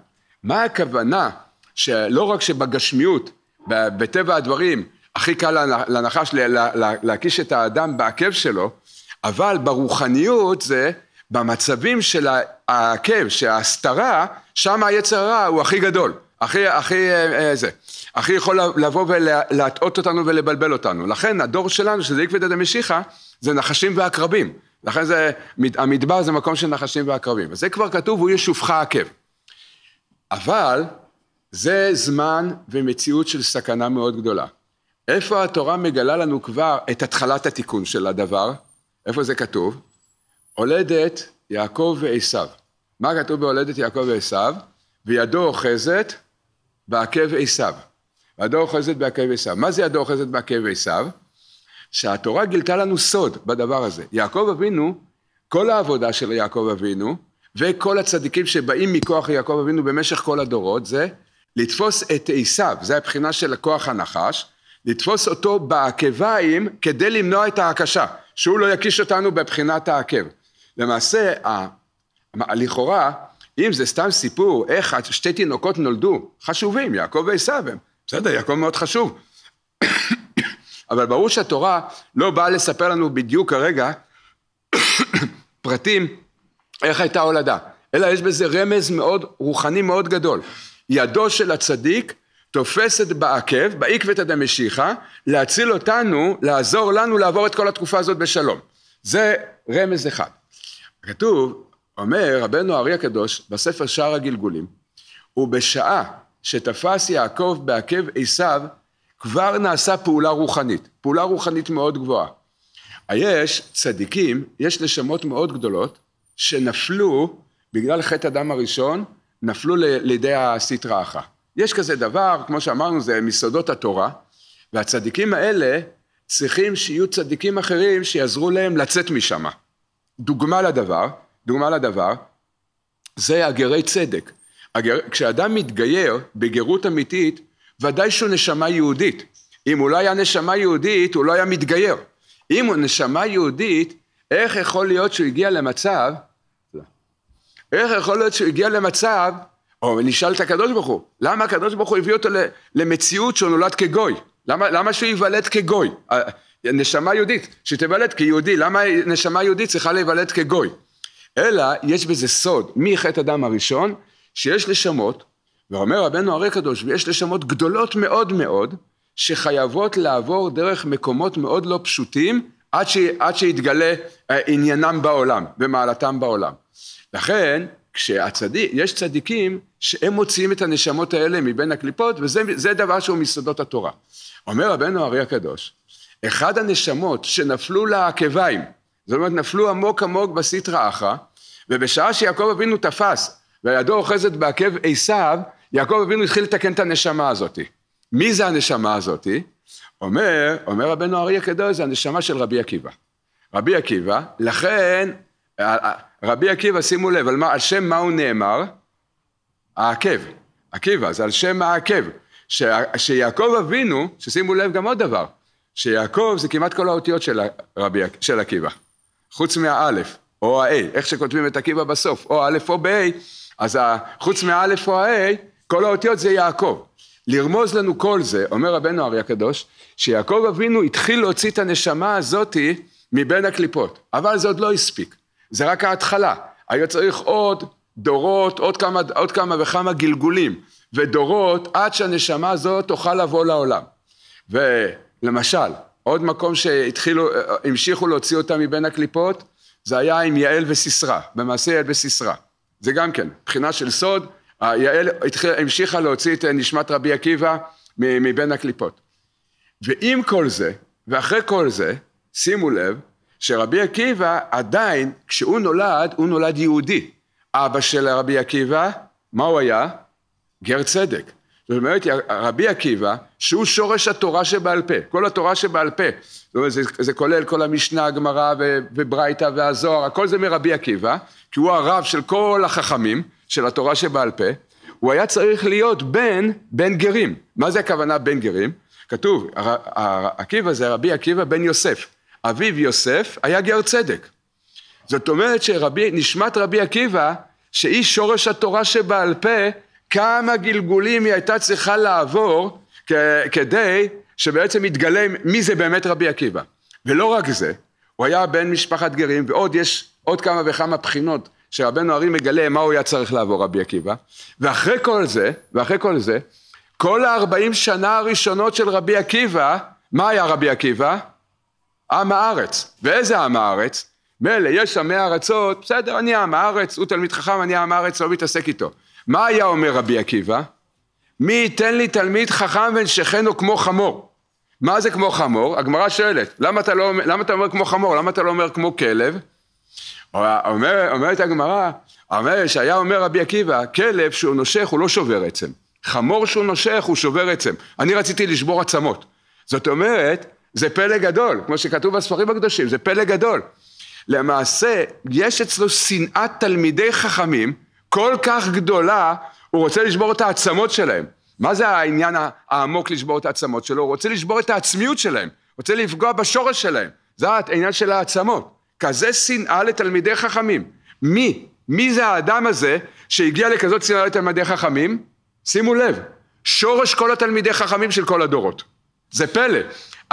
מה הכוונה שלא רק שבגשמיות, בטבע הדברים, הכי קל לנחש להקיש את האדם בעקב שלו, אבל ברוחניות זה במצבים של העקב, שההסתרה, שם היצר הרע הוא הכי גדול. הכי, הכי אה, אה, זה, הכי יכול לבוא ולהטעות אותנו ולבלבל אותנו. לכן הדור שלנו, שזה עקבתא דמשיחא, זה נחשים ועקרבים. לכן זה, המדבר זה מקום של נחשים ועקרבים. וזה כבר כתוב, הוא ישופך עקב. אבל זה זמן ומציאות של סכנה מאוד גדולה. איפה התורה מגלה לנו כבר את התחלת התיקון של הדבר? איפה זה כתוב? הולדת יעקב ועשיו. מה כתוב בהולדת יעקב ועשיו? וידו אוחזת בעקב עשיו. והדור אוחזת בעקב עשיו. מה זה הדור אוחזת בעקב עשיו? שהתורה גילתה לנו סוד בדבר הזה. יעקב אבינו, כל העבודה של יעקב אבינו, וכל הצדיקים שבאים מכוח יעקב אבינו במשך כל הדורות, זה לתפוס את עשיו, זה הבחינה של כוח הנחש, לתפוס אותו בעקביים כדי למנוע את ההקשה, שהוא לא יקיש אותנו בבחינת העקב. למעשה, ה... לכאורה, אם זה סתם סיפור, איך שתי תינוקות נולדו, חשובים, יעקב ועשיו הם. בסדר, יעקב מאוד חשוב. אבל ברור שהתורה לא באה לספר לנו בדיוק כרגע פרטים איך הייתה הולדה, אלא יש בזה רמז מאוד, רוחני מאוד גדול. ידו של הצדיק תופסת בעקב, בעקבתא דמשיחא, להציל אותנו, לעזור לנו לעבור את כל התקופה הזאת בשלום. זה רמז אחד. כתוב, אומר רבנו ארי הקדוש בספר שער הגלגולים, ובשעה שתפס יעקב בעקב עשיו, כבר נעשה פעולה רוחנית, פעולה רוחנית מאוד גבוהה. היש צדיקים, יש נשמות מאוד גדולות, שנפלו בגלל חטא הדם הראשון, נפלו לידי הסטרא אחא. יש כזה דבר, כמו שאמרנו, זה מסודות התורה, והצדיקים האלה צריכים שיהיו צדיקים אחרים שיעזרו להם לצאת משם. דוגמה לדבר, דוגמה לדבר, זה הגרי צדק. הגר... כשאדם מתגייר בגרות אמיתית, ודאי שהוא נשמה יהודית. אם הוא לא היה נשמה יהודית, הוא לא היה מתגייר. אם הוא נשמה יהודית, איך יכול להיות שהוא הגיע למצב, לא. איך יכול להיות שהוא הגיע למצב, או נשאל את הקדוש ברוך הוא, למה הקדוש ברוך הוא הביא אותו למציאות שהוא נולד כגוי? למה, למה שהוא ייוולד כגוי? אה, נשמה יהודית, שתיוולד כיהודי, למה נשמה יהודית צריכה להיוולד כגוי? אלא יש בזה סוד, מחטא אדם הראשון, שיש לשמות, ואומר רבנו הרי קדוש, ויש לשמות גדולות מאוד מאוד, שחייבות לעבור דרך מקומות מאוד לא פשוטים, עד, ש... עד שיתגלה uh, עניינם בעולם ומעלתם בעולם. לכן, כשהצדיק, יש צדיקים שהם מוציאים את הנשמות האלה מבין הקליפות, וזה דבר שהוא מסודות התורה. אומר רבנו הרי הקדוש, אחד הנשמות שנפלו לעקביים, זאת אומרת, נפלו עמוק עמוק בסטרא אחרא, ובשעה שיעקב אבינו תפס, וידו אוחזת בעקב עשיו, יעקב אבינו התחיל לתקן את הנשמה הזאת. מי זה הנשמה הזאת? אומר, אומר רבנו אריה קדוש, זה הנשמה של רבי עקיבא. רבי עקיבא, לכן, רבי עקיבא, שימו לב, על, מה, על שם מה הוא נאמר? העקב. עקיבא, זה על שם העקב. ש, שיעקב אבינו, ששימו לב גם עוד דבר, שיעקב זה כמעט כל האותיות של, רבי, של עקיבא. חוץ מהאלף, או ה-A, איך שכותבים את עקיבא בסוף, או א' או ב-A, אז חוץ מהאלף או ה-A, כל האותיות זה יעקב. לרמוז לנו כל זה, אומר רבנו אריה הקדוש, שיעקב אבינו התחיל להוציא את הנשמה הזאתי מבין הקליפות, אבל זה עוד לא הספיק, זה רק ההתחלה, היה צריך עוד דורות, עוד כמה, עוד כמה וכמה גלגולים ודורות עד שהנשמה הזאת תוכל לבוא לעולם. ולמשל, עוד מקום שהתחילו, המשיכו להוציא אותה מבין הקליפות, זה היה עם יעל וסיסרא, במעשה יעל וסיסרא. זה גם כן, בחינה של סוד, יעל המשיכה להוציא את נשמת רבי עקיבא מבין הקליפות. ועם כל זה, ואחרי כל זה, שימו לב, שרבי עקיבא עדיין, כשהוא נולד, הוא נולד יהודי. אבא של רבי עקיבא, מה הוא היה? גר צדק. זאת אומרת, רבי עקיבא, שהוא שורש התורה שבעל פה, כל התורה שבעל פה, זאת אומרת, זה, זה כולל כל המשנה, הגמרא וברייתא והזוהר, הכל זה מרבי עקיבא, כי הוא הרב של כל החכמים, של התורה שבעל פה, הוא היה צריך להיות בן, בן גרים. מה זה הכוונה בן גרים? כתוב, עקיבא זה רבי עקיבא בן יוסף. אביו יוסף היה גר צדק. זאת אומרת שנשמת רבי עקיבא, שהיא שורש התורה שבעל פה, כמה גלגולים היא הייתה צריכה לעבור כדי שבעצם יתגלה מי זה באמת רבי עקיבא. ולא רק זה, הוא היה בן משפחת גרים, ועוד יש עוד כמה וכמה בחינות שרבנו ארי מגלה מה הוא היה צריך לעבור רבי עקיבא. ואחרי כל זה, ואחרי כל זה, כל הארבעים שנה הראשונות של רבי עקיבא, מה היה רבי עקיבא? עם הארץ. ואיזה עם הארץ? מילא, יש עמי ארצות, בסדר, אני עם הארץ, הוא תלמיד חכם, אני עם הארץ, לא מתעסק איתו. מה היה אומר רבי עקיבא? מי ייתן לי תלמיד חכם ונשכנו כמו חמור. מה זה כמו חמור? הגמרא שואלת, למה אתה, לא, למה אתה אומר כמו חמור? למה אתה לא אומר כמו כלב? אומר, אומרת הגמרא, אומר שהיה אומר רבי עקיבא, כלב שהוא נושך הוא לא שובר עצם. חמור שהוא נושך הוא שובר עצם. אני רציתי לשבור עצמות. זאת אומרת, זה פלא גדול, כמו שכתוב בספרים הקדושים, זה פלא גדול. למעשה, יש אצלו שנאת תלמידי חכמים, כל כך גדולה, הוא רוצה לשבור את העצמות שלהם. מה זה העניין העמוק לשבור את העצמות שלו? הוא רוצה לשבור את העצמיות שלהם, רוצה לפגוע בשורש שלהם. זה העניין של העצמות. כזה שנאה לתלמידי חכמים. מי? מי זה האדם הזה שהגיע לכזאת שנאה לתלמידי חכמים? שימו לב, שורש כל התלמידי חכמים של כל הדורות. זה פלא.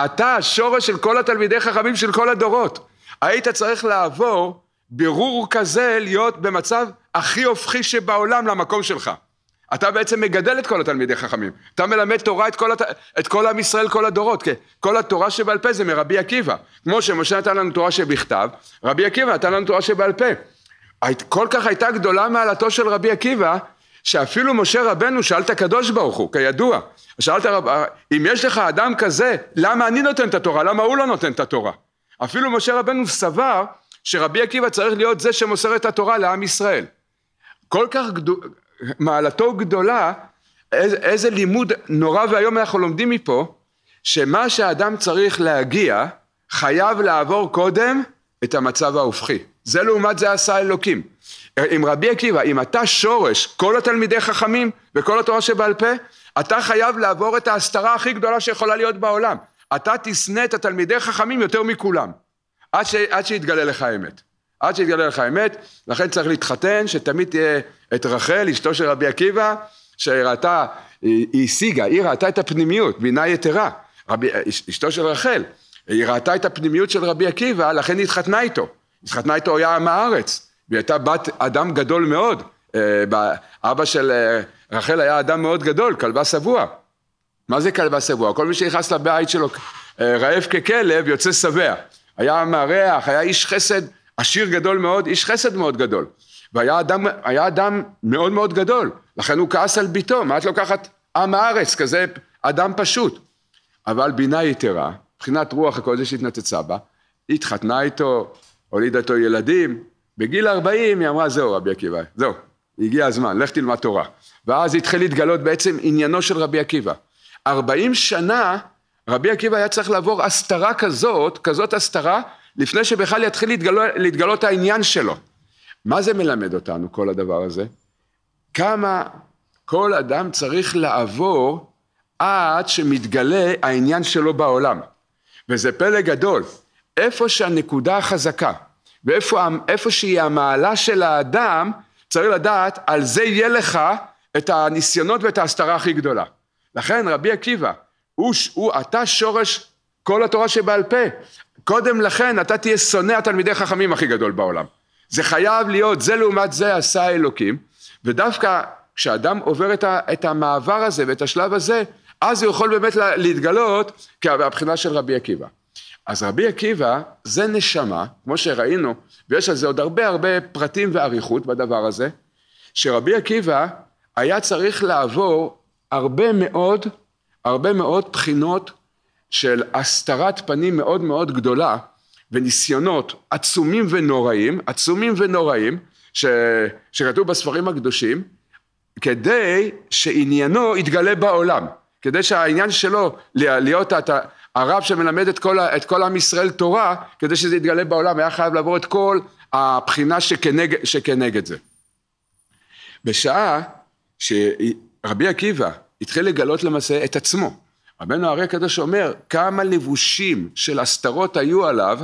אתה השורש של כל התלמידי חכמים של כל הדורות. היית צריך לעבור בירור כזה להיות במצב הכי הופכי שבעולם למקום שלך. אתה בעצם מגדל את כל התלמידי חכמים, אתה מלמד תורה את כל, הת... את כל עם ישראל כל הדורות, כן? כל התורה שבעל פה זה מרבי עקיבא, כמו שמשה נתן לנו תורה שבכתב, רבי עקיבא נתן לנו תורה שבעל פה. כל כך הייתה גדולה מעלתו של רבי עקיבא, שאפילו משה רבנו שאל את הקדוש ברוך הוא, כידוע, שאל את הרב, אה, אם יש לך אדם כזה, למה אני נותן את התורה, למה הוא לא נותן את התורה? אפילו משה רבנו סבר שרבי עקיבא צריך להיות זה שמוסר את התורה לעם ישראל. כל כך גדו... מעלתו גדולה, איזה, איזה לימוד נורא ואיום אנחנו לומדים מפה, שמה שאדם צריך להגיע, חייב לעבור קודם את המצב ההופכי. זה לעומת זה עשה אלוקים. אם רבי עקיבא, אם אתה שורש כל התלמידי חכמים וכל התורה שבעל פה, אתה חייב לעבור את ההסתרה הכי גדולה שיכולה להיות בעולם. אתה תשנא את התלמידי חכמים יותר מכולם. עד, ש, עד שיתגלה לך האמת. עד שיתגלה לך האמת, לכן צריך להתחתן, שתמיד תהיה את רחל, אשתו של רבי עקיבא, שראתה, היא השיגה, היא ראתה את הפנימיות, בינה יתרה. רבי, אשתו של רחל, היא ראתה את הפנימיות של רבי עקיבא, לכן היא התחתנה איתו. היא התחתנה איתו, היה עם הארץ, והיא הייתה בת אדם גדול מאוד. אה, אבא של אה, רחל היה אדם מאוד גדול, כלבה שבוע. מה זה כלבה שבוע? כל מי שנכנס לבית שלו אה, רעב ככלב, יוצא שבע. היה מארח, היה איש חסד, עשיר גדול מאוד, איש חסד מאוד גדול. והיה אדם, אדם מאוד מאוד גדול, לכן הוא כעס על ביתו, מה את לוקחת עם הארץ, כזה אדם פשוט. אבל בינה יתרה, מבחינת רוח הקודש שהתנתצה בה, התחתנה איתו, הולידה איתו ילדים, בגיל 40 היא אמרה זהו רבי עקיבא, זהו, הגיע הזמן, לך תלמד תורה. ואז התחיל להתגלות בעצם עניינו של רבי עקיבא. 40 שנה רבי עקיבא היה צריך לעבור הסתרה כזאת, כזאת הסתרה, לפני שבכלל יתחיל להתגלות, להתגלות העניין שלו. מה זה מלמד אותנו, כל הדבר הזה? כמה כל אדם צריך לעבור עד שמתגלה העניין שלו בעולם. וזה פלא גדול. איפה שהנקודה החזקה, ואיפה שהיא המעלה של האדם, צריך לדעת, על זה יהיה לך את הניסיונות ואת ההסתרה הכי גדולה. לכן רבי עקיבא, הוא, הוא, אתה שורש כל התורה שבעל פה. קודם לכן אתה תהיה שונא התלמידי חכמים הכי גדול בעולם. זה חייב להיות, זה לעומת זה עשה האלוקים, ודווקא כשאדם עובר את, ה, את המעבר הזה ואת השלב הזה, אז הוא יכול באמת להתגלות כבחינה של רבי עקיבא. אז רבי עקיבא זה נשמה, כמו שראינו, ויש על זה עוד הרבה הרבה פרטים ואריכות בדבר הזה, שרבי עקיבא היה צריך לעבור הרבה מאוד הרבה מאוד בחינות של הסתרת פנים מאוד מאוד גדולה וניסיונות עצומים ונוראים, עצומים ונוראים, ש... שכתוב בספרים הקדושים, כדי שעניינו יתגלה בעולם, כדי שהעניין שלו להיות את הרב שמלמד את כל, את כל עם ישראל תורה, כדי שזה יתגלה בעולם, היה חייב לעבור את כל הבחינה שכנג, שכנגד זה. בשעה שרבי עקיבא התחיל לגלות למעשה את עצמו. רבנו הרי הקדוש אומר, כמה לבושים של הסתרות היו עליו,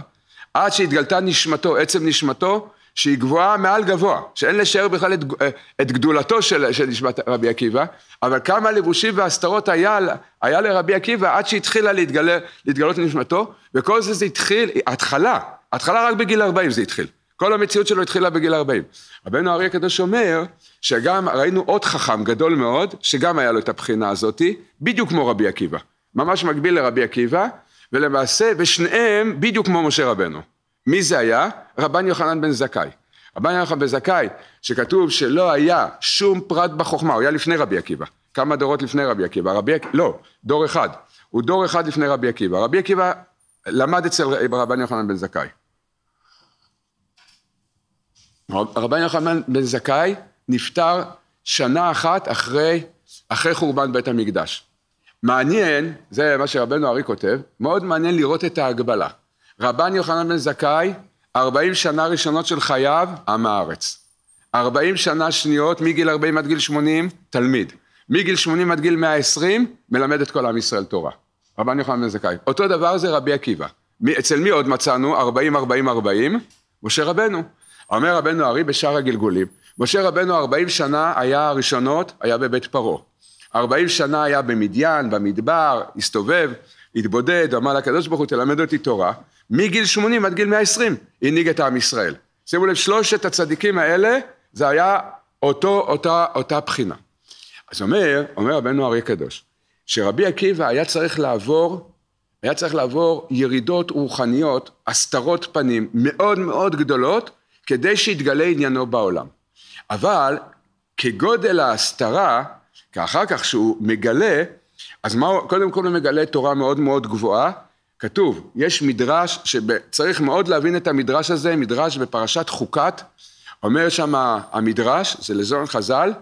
עד שהתגלתה נשמתו, עצם נשמתו, שהיא גבוהה מעל גבוה, שאין לשער בכלל את, אה, את גדולתו של, של נשמת רבי עקיבא, אבל כמה לבושים והסתרות היה, היה לרבי עקיבא עד שהתחילה להתגלה, להתגלות נשמתו, וכל זה זה התחיל, התחלה, התחלה רק בגיל 40 זה התחיל. כל המציאות שלו התחילה בגיל 40. רבנו אריה הקדוש אומר, שגם ראינו עוד חכם גדול מאוד, שגם היה לו את הבחינה הזאתי, בדיוק כמו רבי עקיבא. ממש מקביל לרבי עקיבא, ולמעשה בשניהם בדיוק כמו משה רבנו. מי זה היה? רבן יוחנן בן זכאי. רבן יוחנן בן זכאי, שכתוב שלא היה שום פרט בחוכמה, הוא היה לפני רבי עקיבא. כמה דורות לפני רבי עקיבא, רבי לא, דור אחד, הוא דור אחד לפני רבי עקיבא, רבי עקיבא למד אצל רבן יוחנן בן זכאי. רבן יוחנן בן זכאי נפטר שנה אחת אחרי, אחרי חורבן בית המקדש. מעניין, זה מה שרבנו ארי כותב, מאוד מעניין לראות את ההגבלה. רבן יוחנן בן זכאי, 40 שנה ראשונות של חייו, עם הארץ. 40 שנה שניות, מגיל 40 עד גיל 80, תלמיד. מגיל 80 עד גיל 120, מלמד את כל עם ישראל תורה. רבן יוחנן בן זכאי. אותו דבר זה רבי עקיבא. אצל מי עוד מצאנו 40, 40, 40? משה רבנו. אומר רבנו ארי בשאר הגלגולים, משה רבנו ארבעים שנה היה הראשונות, היה בבית פרעה. ארבעים שנה היה במדיין, במדבר, הסתובב, התבודד, אמר לקדוש ברוך הוא תלמד אותי תורה, מגיל שמונים עד גיל מאה עשרים, הנהיג את עם ישראל. שימו לב, שלושת הצדיקים האלה, זה היה אותו, אותה, אותה בחינה. אז אומר, אומר רבנו אריה קדוש, שרבי עקיבא היה צריך לעבור, היה צריך לעבור ירידות רוחניות, הסתרות פנים מאוד מאוד גדולות, כדי שיתגלה עניינו בעולם. אבל כגודל ההסתרה, כאחר כך שהוא מגלה, אז מה, קודם כל הוא מגלה תורה מאוד מאוד גבוהה, כתוב, יש מדרש שצריך מאוד להבין את המדרש הזה, מדרש בפרשת חוקת, אומר שם המדרש, זה לזון חז"ל,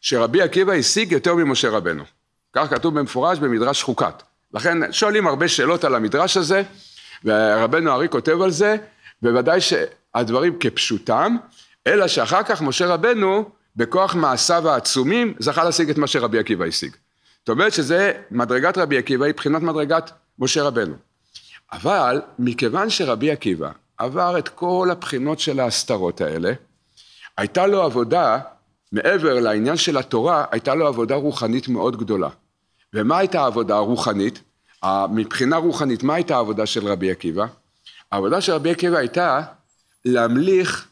שרבי עקיבא השיג יותר ממשה רבנו. כך כתוב במפורש במדרש חוקת. לכן שואלים הרבה שאלות על המדרש הזה, ורבנו ארי כותב על זה, בוודאי ש... הדברים כפשוטם, אלא שאחר כך משה רבנו, בכוח מעשיו העצומים, זכה להשיג את מה שרבי עקיבא השיג. זאת אומרת שזה, מדרגת רבי עקיבא היא בחינת מדרגת משה רבנו. אבל מכיוון שרבי עקיבא עבר את כל הבחינות של ההסתרות האלה, הייתה לו עבודה, מעבר לעניין של התורה, הייתה לו עבודה רוחנית מאוד גדולה. ומה הייתה העבודה הרוחנית? מבחינה רוחנית, מה הייתה העבודה של רבי עקיבא? העבודה של רבי עקיבא הייתה להמליך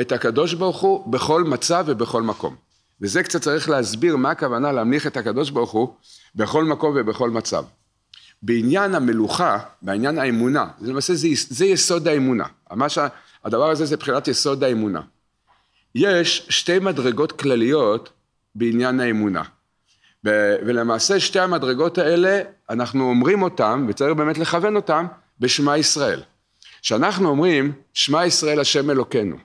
את הקדוש ברוך הוא בכל מצב ובכל מקום. וזה קצת צריך להסביר מה הכוונה להמליך את הקדוש ברוך הוא בכל מקום ובכל מצב. בעניין המלוכה, בעניין האמונה, זה למעשה זה, זה יסוד האמונה. ממש הדבר הזה זה בחינת יסוד האמונה. יש שתי מדרגות כלליות בעניין האמונה. ולמעשה שתי המדרגות האלה, אנחנו אומרים אותן, וצריך באמת לכוון אותן, בשמע ישראל. כשאנחנו אומרים, שמע ישראל השם אלוקינו,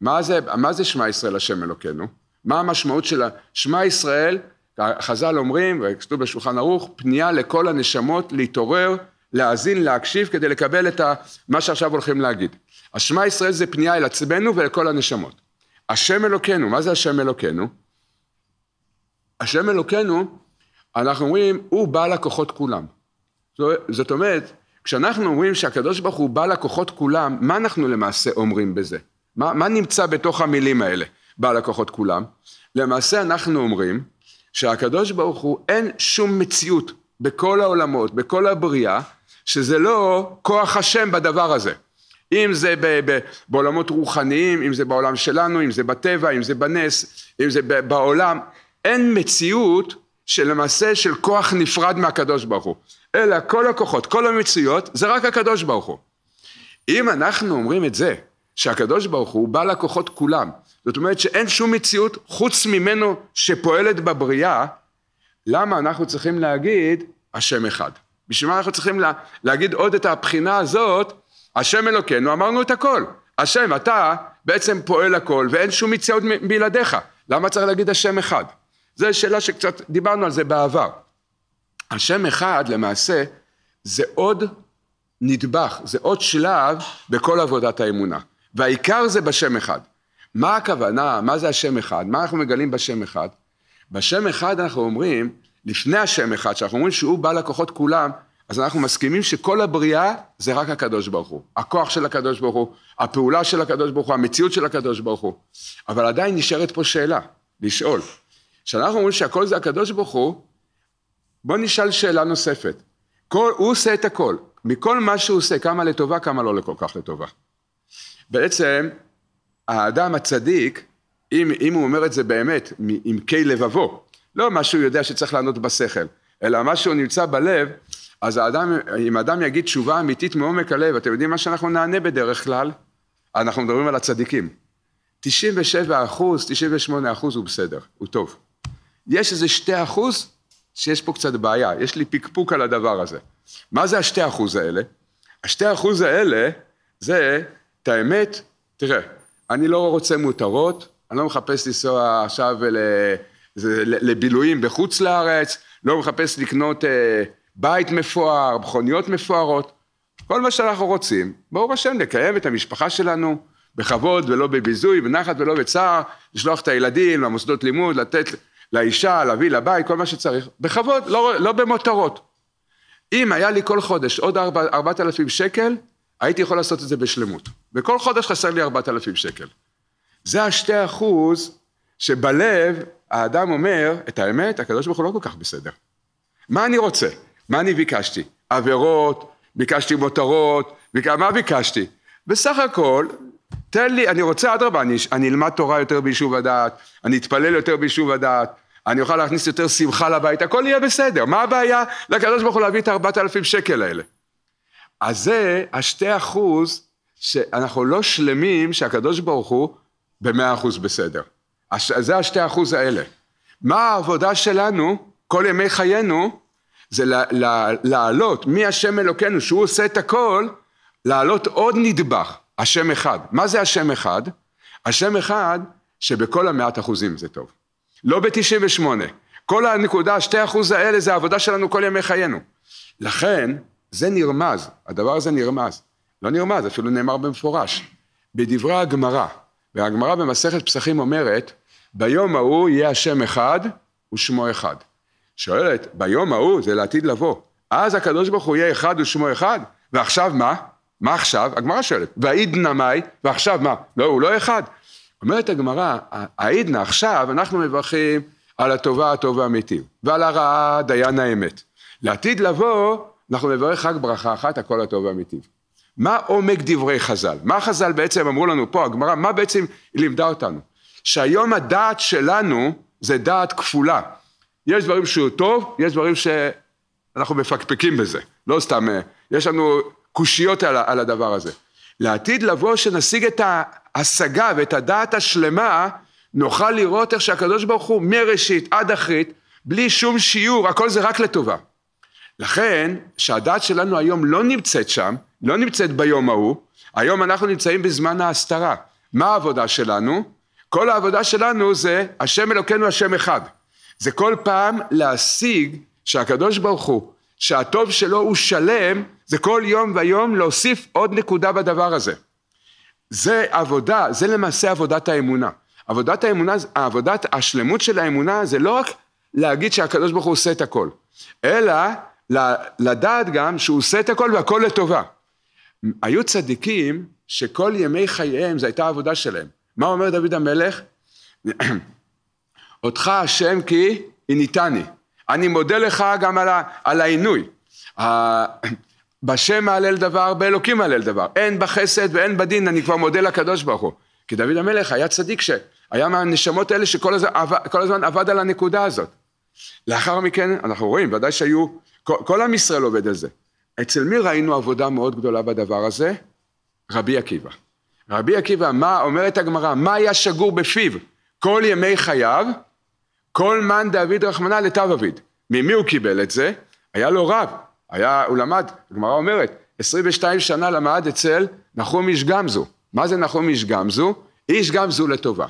מה זה, מה זה שמע ישראל השם אלוקינו? מה המשמעות של שמע ישראל, חז"ל אומרים, וכתוב בשולחן ערוך, פנייה לכל הנשמות להתעורר, להאזין, להקשיב, כדי לקבל את ה, מה שעכשיו הולכים להגיד. אז שמע ישראל זה פנייה אל עצמנו ולכל הנשמות. השם אלוקינו, מה זה השם אלוקינו? השם אלוקינו, אנחנו אומרים, הוא בעל הכוחות כולם. זאת אומרת, כשאנחנו אומרים שהקדוש ברוך הוא בעל הכוחות כולם, מה אנחנו למעשה אומרים בזה? מה, מה נמצא בתוך המילים האלה, בעל הכוחות כולם? למעשה אנחנו אומרים שהקדוש ברוך הוא אין שום מציאות בכל העולמות, בכל הבריאה, שזה לא כוח השם בדבר הזה. אם זה ב- ב- בעולמות רוחניים, אם זה בעולם שלנו, אם זה בטבע, אם זה בנס, אם זה ב- בעולם, אין מציאות שלמעשה של כוח נפרד מהקדוש ברוך הוא. אלא כל הכוחות, כל המציאות, זה רק הקדוש ברוך הוא. אם אנחנו אומרים את זה, שהקדוש ברוך הוא בעל הכוחות כולם, זאת אומרת שאין שום מציאות חוץ ממנו שפועלת בבריאה, למה אנחנו צריכים להגיד השם אחד? בשביל מה אנחנו צריכים לה, להגיד עוד את הבחינה הזאת, השם אלוקינו, אמרנו את הכל. השם, אתה בעצם פועל הכל ואין שום מציאות בלעדיך. למה צריך להגיד השם אחד? זו שאלה שקצת דיברנו על זה בעבר. השם אחד למעשה זה עוד נדבך, זה עוד שלב בכל עבודת האמונה. והעיקר זה בשם אחד. מה הכוונה, מה זה השם אחד? מה אנחנו מגלים בשם אחד? בשם אחד אנחנו אומרים, לפני השם אחד, שאנחנו אומרים שהוא בעל הכוחות כולם, אז אנחנו מסכימים שכל הבריאה זה רק הקדוש ברוך הוא. הכוח של הקדוש ברוך הוא, הפעולה של הקדוש ברוך הוא, המציאות של הקדוש ברוך הוא. אבל עדיין נשארת פה שאלה, לשאול. כשאנחנו אומרים שהכל זה הקדוש ברוך הוא, בוא נשאל שאלה נוספת. כל, הוא עושה את הכל. מכל מה שהוא עושה, כמה לטובה, כמה לא כל כך לטובה. בעצם, האדם הצדיק, אם, אם הוא אומר את זה באמת, מעמקי לבבו, לא מה שהוא יודע שצריך לענות בשכל, אלא מה שהוא נמצא בלב, אז האדם, אם אדם יגיד תשובה אמיתית מעומק הלב, אתם יודעים מה שאנחנו נענה בדרך כלל? אנחנו מדברים על הצדיקים. 97 אחוז, 98 אחוז הוא בסדר, הוא טוב. יש איזה 2 אחוז שיש פה קצת בעיה, יש לי פקפוק על הדבר הזה. מה זה השתי אחוז האלה? השתי אחוז האלה זה, את האמת, תראה, אני לא רוצה מותרות, אני לא מחפש לנסוע עכשיו לבילויים בחוץ לארץ, לא מחפש לקנות אה, בית מפואר, מכוניות מפוארות. כל מה שאנחנו רוצים, ברוך השם, לקיים את המשפחה שלנו בכבוד ולא בביזוי, בנחת ולא בצער, לשלוח את הילדים למוסדות לימוד, לתת לאישה, להביא, לבית, כל מה שצריך, בכבוד, לא, לא במותרות. אם היה לי כל חודש עוד 4,000 שקל, הייתי יכול לעשות את זה בשלמות. וכל חודש חסר לי 4,000 שקל. זה השתי אחוז שבלב האדם אומר, את האמת, הקדוש ברוך הוא לא כל כך בסדר. מה אני רוצה? מה אני ביקשתי? עבירות, ביקשתי מותרות, ביק... מה ביקשתי? בסך הכל, תן לי, אני רוצה, אדרבה, אני, אני אלמד תורה יותר ביישוב הדעת, אני אתפלל יותר ביישוב הדעת, אני אוכל להכניס יותר שמחה לבית, הכל יהיה בסדר. מה הבעיה לקדוש ברוך הוא להביא את ארבעת אלפים שקל האלה? אז זה השתי אחוז שאנחנו לא שלמים שהקדוש ברוך הוא במאה אחוז בסדר. זה השתי אחוז האלה. מה העבודה שלנו, כל ימי חיינו, זה לעלות מהשם אלוקינו, שהוא עושה את הכל, לעלות עוד נדבך, השם אחד. מה זה השם אחד? השם אחד שבכל המאת אחוזים זה טוב. לא ב-98. כל הנקודה, שתי אחוז האלה, זה העבודה שלנו כל ימי חיינו. לכן, זה נרמז, הדבר הזה נרמז. לא נרמז, אפילו נאמר במפורש. בדברי הגמרא, והגמרא במסכת פסחים אומרת, ביום ההוא יהיה השם אחד ושמו אחד. שואלת, ביום ההוא זה לעתיד לבוא, אז הקדוש ברוך הוא יהיה אחד ושמו אחד, ועכשיו מה? מה עכשיו? הגמרא שואלת, ועיד נמי, ועכשיו מה? לא, הוא לא אחד, אומרת הגמרא, העידנא עכשיו אנחנו מברכים על הטובה הטוב והמיטיב, ועל הרעה דיין האמת. לעתיד לבוא, אנחנו נברך רק ברכה אחת, הכל הטוב והמיטיב. מה עומק דברי חז"ל? מה חז"ל בעצם אמרו לנו פה, הגמרא, מה בעצם היא לימדה אותנו? שהיום הדעת שלנו זה דעת כפולה. יש דברים שהוא טוב, יש דברים שאנחנו מפקפקים בזה, לא סתם, אה, יש לנו קושיות על, על הדבר הזה. לעתיד לבוא שנשיג את ה... ההשגה ואת הדעת השלמה, נוכל לראות איך שהקדוש ברוך הוא מראשית עד אחרית, בלי שום שיעור, הכל זה רק לטובה. לכן, שהדעת שלנו היום לא נמצאת שם, לא נמצאת ביום ההוא, היום אנחנו נמצאים בזמן ההסתרה. מה העבודה שלנו? כל העבודה שלנו זה השם אלוקינו השם אחד. זה כל פעם להשיג שהקדוש ברוך הוא, שהטוב שלו הוא שלם, זה כל יום ויום להוסיף עוד נקודה בדבר הזה. זה עבודה, זה למעשה עבודת האמונה. עבודת האמונה, עבודת השלמות של האמונה זה לא רק להגיד שהקדוש ברוך הוא עושה את הכל, אלא לדעת גם שהוא עושה את הכל והכל לטובה. היו צדיקים שכל ימי חייהם זו הייתה העבודה שלהם. מה אומר דוד המלך? אותך השם כי הניתני. אני מודה לך גם על העינוי. בשם מהלל דבר, באלוקים מהלל דבר. אין בחסד ואין בדין, אני כבר מודה לקדוש ברוך הוא. כי דוד המלך היה צדיק שהיה מהנשמות האלה שכל הזמן, כל הזמן עבד על הנקודה הזאת. לאחר מכן, אנחנו רואים, ודאי שהיו, כל, כל עם ישראל עובד על זה. אצל מי ראינו עבודה מאוד גדולה בדבר הזה? רבי עקיבא. רבי עקיבא, מה, אומרת הגמרא, מה היה שגור בפיו כל ימי חייו? כל מן דוד רחמנא לתו אביד. ממי הוא קיבל את זה? היה לו רב. היה, הוא למד, הגמרא אומרת, 22 שנה למד אצל נחום איש גמזו. מה זה נחום איש גמזו? איש גמזו לטובה.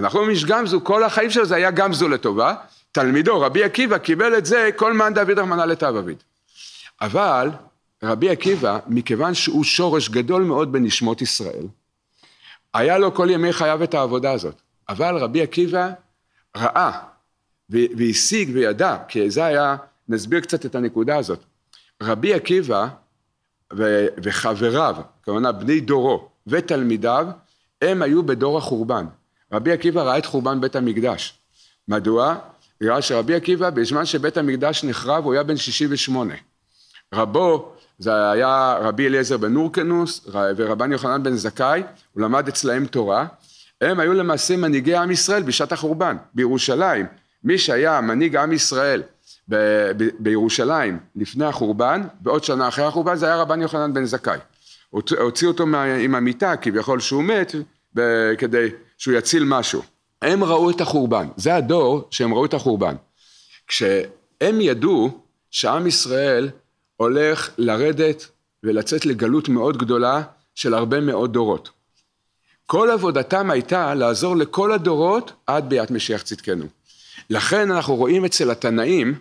נחום איש גמזו, כל החיים שלו זה היה גמזו לטובה. תלמידו, רבי עקיבא, קיבל את זה כל מאן דוד רחמנא לטב אביד. אבל רבי עקיבא, מכיוון שהוא שורש גדול מאוד בנשמות ישראל, היה לו כל ימי חייו את העבודה הזאת. אבל רבי עקיבא ראה והשיג וידע, כי זה היה, נסביר קצת את הנקודה הזאת. רבי עקיבא ו- וחבריו, כלומר בני דורו ותלמידיו, הם היו בדור החורבן. רבי עקיבא ראה את חורבן בית המקדש. מדוע? בגלל שרבי עקיבא, בזמן שבית המקדש נחרב, הוא היה בן 68. רבו, זה היה רבי אליעזר בן נורקנוס ורבן יוחנן בן זכאי, הוא למד אצלהם תורה. הם היו למעשה מנהיגי עם ישראל בשעת החורבן, בירושלים. מי שהיה מנהיג עם ישראל ב- ב- בירושלים לפני החורבן, ועוד שנה אחרי החורבן זה היה רבן יוחנן בן זכאי. הוציא אותו מה, עם המיטה כביכול שהוא מת ב- כדי שהוא יציל משהו. הם ראו את החורבן, זה הדור שהם ראו את החורבן. כשהם ידעו שעם ישראל הולך לרדת ולצאת לגלות מאוד גדולה של הרבה מאוד דורות. כל עבודתם הייתה לעזור לכל הדורות עד ביאת משיח צדקנו. לכן אנחנו רואים אצל התנאים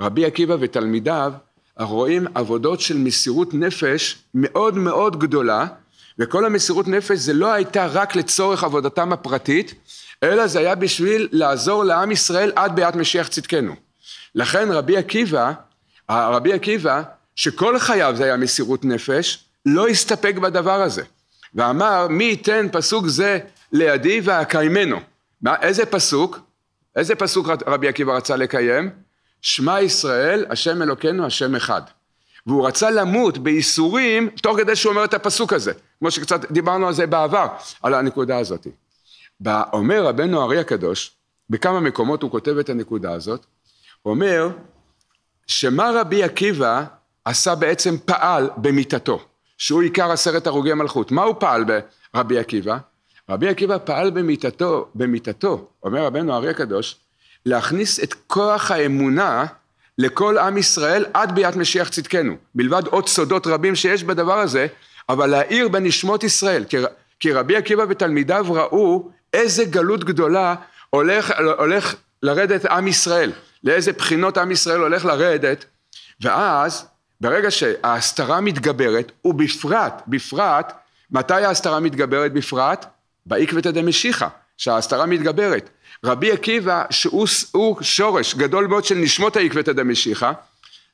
רבי עקיבא ותלמידיו רואים עבודות של מסירות נפש מאוד מאוד גדולה, וכל המסירות נפש זה לא הייתה רק לצורך עבודתם הפרטית, אלא זה היה בשביל לעזור לעם ישראל עד ביאת משיח צדקנו. לכן רבי עקיבא, רבי עקיבא, שכל חייו זה היה מסירות נפש, לא הסתפק בדבר הזה, ואמר מי ייתן פסוק זה לידי ואקיימנו. מה, איזה פסוק? איזה פסוק רבי עקיבא רצה לקיים? שמע ישראל, השם אלוקינו, השם אחד. והוא רצה למות בייסורים, תוך כדי שהוא אומר את הפסוק הזה, כמו שקצת דיברנו על זה בעבר, על הנקודה הזאת. אומר רבנו ארי הקדוש, בכמה מקומות הוא כותב את הנקודה הזאת, הוא אומר, שמה רבי עקיבא עשה בעצם פעל במיתתו, שהוא עיקר עשרת הרוגי מלכות. מה הוא פעל ברבי עקיבא? רבי עקיבא פעל במיתתו, במיתתו, אומר רבנו הארי הקדוש, להכניס את כוח האמונה לכל עם ישראל עד ביאת משיח צדקנו, מלבד עוד סודות רבים שיש בדבר הזה, אבל להאיר בנשמות ישראל, כי, כי רבי עקיבא ותלמידיו ראו איזה גלות גדולה הולך, הולך לרדת עם ישראל, לאיזה בחינות עם ישראל הולך לרדת, ואז ברגע שההסתרה מתגברת, ובפרט, בפרט, מתי ההסתרה מתגברת בפרט? בעקבתא דמשיחא. שההסתרה מתגברת. רבי עקיבא שהוא שורש גדול מאוד של נשמות העקבתא דמשיחא,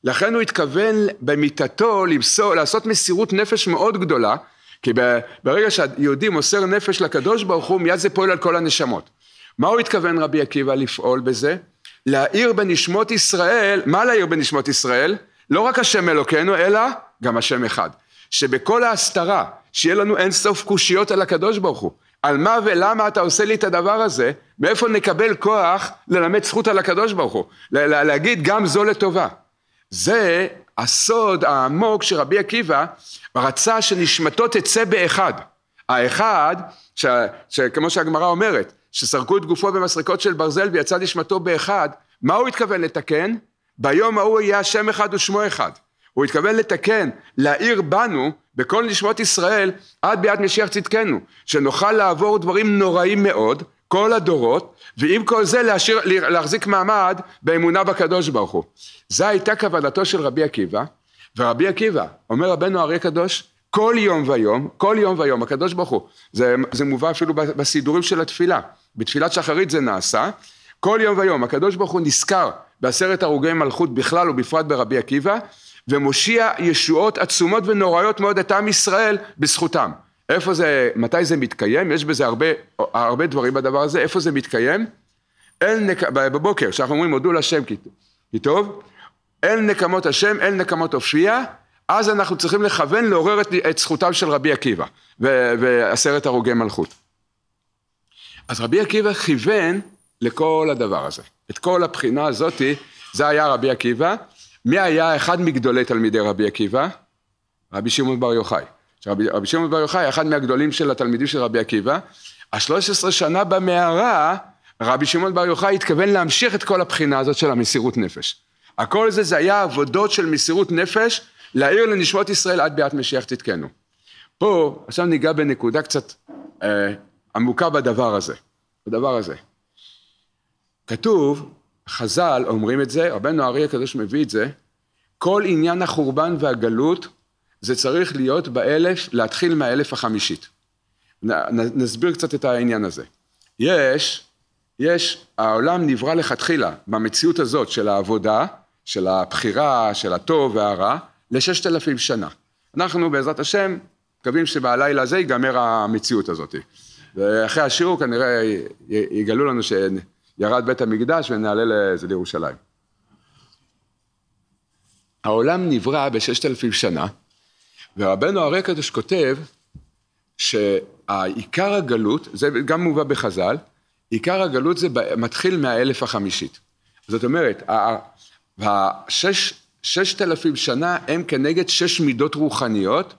לכן הוא התכוון במיטתו למסור, לעשות מסירות נפש מאוד גדולה, כי ברגע שהיהודי מוסר נפש לקדוש ברוך הוא מיד זה פועל על כל הנשמות. מה הוא התכוון רבי עקיבא לפעול בזה? להאיר בנשמות ישראל, מה להאיר בנשמות ישראל? לא רק השם אלוקינו אלא גם השם אחד. שבכל ההסתרה שיהיה לנו אין סוף קושיות על הקדוש ברוך הוא. על מה ולמה אתה עושה לי את הדבר הזה? מאיפה נקבל כוח ללמד זכות על הקדוש ברוך הוא? לה, להגיד גם זו לטובה. זה הסוד העמוק שרבי עקיבא רצה שנשמתו תצא באחד. האחד, ש, שכמו שהגמרא אומרת, שסרקו את גופו במסרקות של ברזל ויצא נשמתו באחד, מה הוא התכוון לתקן? ביום ההוא יהיה השם אחד ושמו אחד. הוא התכוון לתקן, להאיר בנו, בכל נשמות ישראל, עד ביאת משיח צדקנו, שנוכל לעבור דברים נוראים מאוד, כל הדורות, ועם כל זה להשאיר, להחזיק מעמד באמונה בקדוש ברוך הוא. זו הייתה כוונתו של רבי עקיבא, ורבי עקיבא, אומר רבנו אריה קדוש, כל יום ויום, כל יום ויום, הקדוש ברוך הוא, זה, זה מובא אפילו בסידורים של התפילה, בתפילת שחרית זה נעשה, כל יום ויום, הקדוש ברוך הוא נזכר בעשרת הרוגי מלכות בכלל ובפרט ברבי עקיבא, ומושיע ישועות עצומות ונוראיות מאוד את עם ישראל בזכותם. איפה זה, מתי זה מתקיים? יש בזה הרבה, הרבה דברים בדבר הזה, איפה זה מתקיים? אל נק... בבוקר, כשאנחנו אומרים הודו להשם כי טוב, אל נקמות השם, אל נקמות הופיע, אז אנחנו צריכים לכוון לעורר את, את זכותם של רבי עקיבא ו... ועשרת הרוגי מלכות. אז רבי עקיבא כיוון לכל הדבר הזה. את כל הבחינה הזאתי, זה היה רבי עקיבא, מי היה אחד מגדולי תלמידי רבי עקיבא? רבי שמעון בר יוחאי. רבי, רבי שמעון בר יוחאי, אחד מהגדולים של התלמידים של רבי עקיבא, השלוש עשרה שנה במערה, רבי שמעון בר יוחאי התכוון להמשיך את כל הבחינה הזאת של המסירות נפש. הכל זה, זה היה עבודות של מסירות נפש, להעיר לנשמות ישראל עד ביאת משיח תתקנו. פה, עכשיו ניגע בנקודה קצת אה, עמוקה בדבר הזה, בדבר הזה. כתוב חז"ל אומרים את זה, רבנו אריה הקדוש מביא את זה, כל עניין החורבן והגלות זה צריך להיות באלף, להתחיל מהאלף החמישית. נסביר קצת את העניין הזה. יש, יש, העולם נברא לכתחילה במציאות הזאת של העבודה, של הבחירה, של הטוב והרע, לששת אלפים שנה. אנחנו בעזרת השם מקווים שבלילה הזה ייגמר המציאות הזאת. ואחרי השיעור כנראה יגלו לנו ירד בית המקדש ונעלה לזה לירושלים. העולם נברא בששת אלפים שנה, ורבנו הרי הקדוש כותב שהעיקר הגלות, זה גם מובא בחז"ל, עיקר הגלות זה מתחיל מהאלף החמישית. זאת אומרת, ששת אלפים שנה הם כנגד שש מידות רוחניות,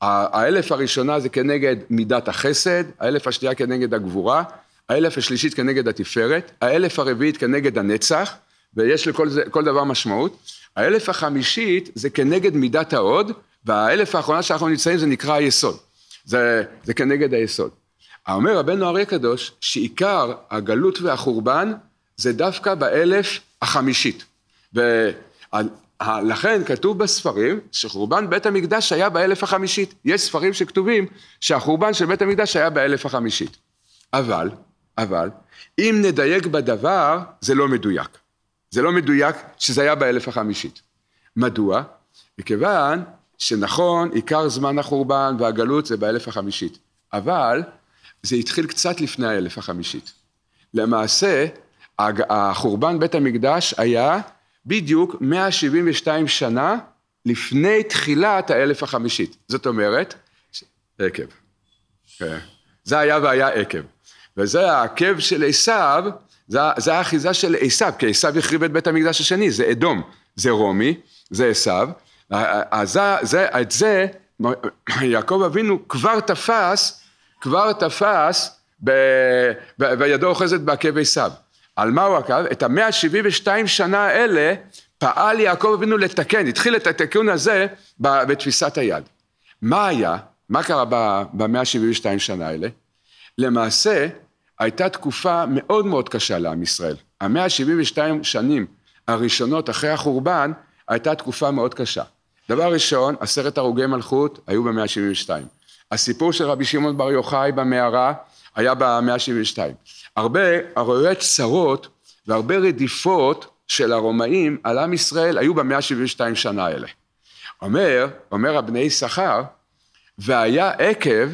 האלף הראשונה זה כנגד מידת החסד, האלף השנייה כנגד הגבורה, האלף השלישית כנגד התפארת, האלף הרביעית כנגד הנצח, ויש לכל זה, כל דבר משמעות, האלף החמישית זה כנגד מידת ההוד, והאלף האחרונה שאנחנו נמצאים זה נקרא היסוד, זה, זה כנגד היסוד. אומר רבנו אריה קדוש, שעיקר הגלות והחורבן זה דווקא באלף החמישית. ולכן כתוב בספרים שחורבן בית המקדש היה באלף החמישית. יש ספרים שכתובים שהחורבן של בית המקדש היה באלף החמישית. אבל אבל אם נדייק בדבר, זה לא מדויק. זה לא מדויק שזה היה באלף החמישית. מדוע? מכיוון שנכון, עיקר זמן החורבן והגלות זה באלף החמישית, אבל זה התחיל קצת לפני האלף החמישית. למעשה, החורבן בית המקדש היה בדיוק 172 שנה לפני תחילת האלף החמישית. זאת אומרת, עקב. כן. זה היה והיה עקב. וזה העקב של עשיו, זה האחיזה של עשיו, כי עשיו החריב את בית המקדש השני, זה אדום, זה רומי, זה עשיו, אז זה, את זה יעקב אבינו כבר תפס, כבר תפס ב, ב, וידו אוחזת בעקב עשיו. על מה הוא עקב? את המאה שבעים ושתיים שנה האלה פעל יעקב אבינו לתקן, התחיל את התיקון הזה בתפיסת היד. מה היה? מה קרה במאה שבעים ושתיים שנה האלה? למעשה הייתה תקופה מאוד מאוד קשה לעם ישראל. המאה ה-72 שנים הראשונות אחרי החורבן הייתה תקופה מאוד קשה. דבר ראשון, עשרת הרוגי מלכות היו במאה ה-72. הסיפור של רבי שמעון בר יוחאי במערה היה במאה ה-72. הרבה הרבה צרות והרבה רדיפות של הרומאים על עם ישראל היו במאה ה-72 שנה האלה. אומר, אומר הבני יששכר, והיה עקב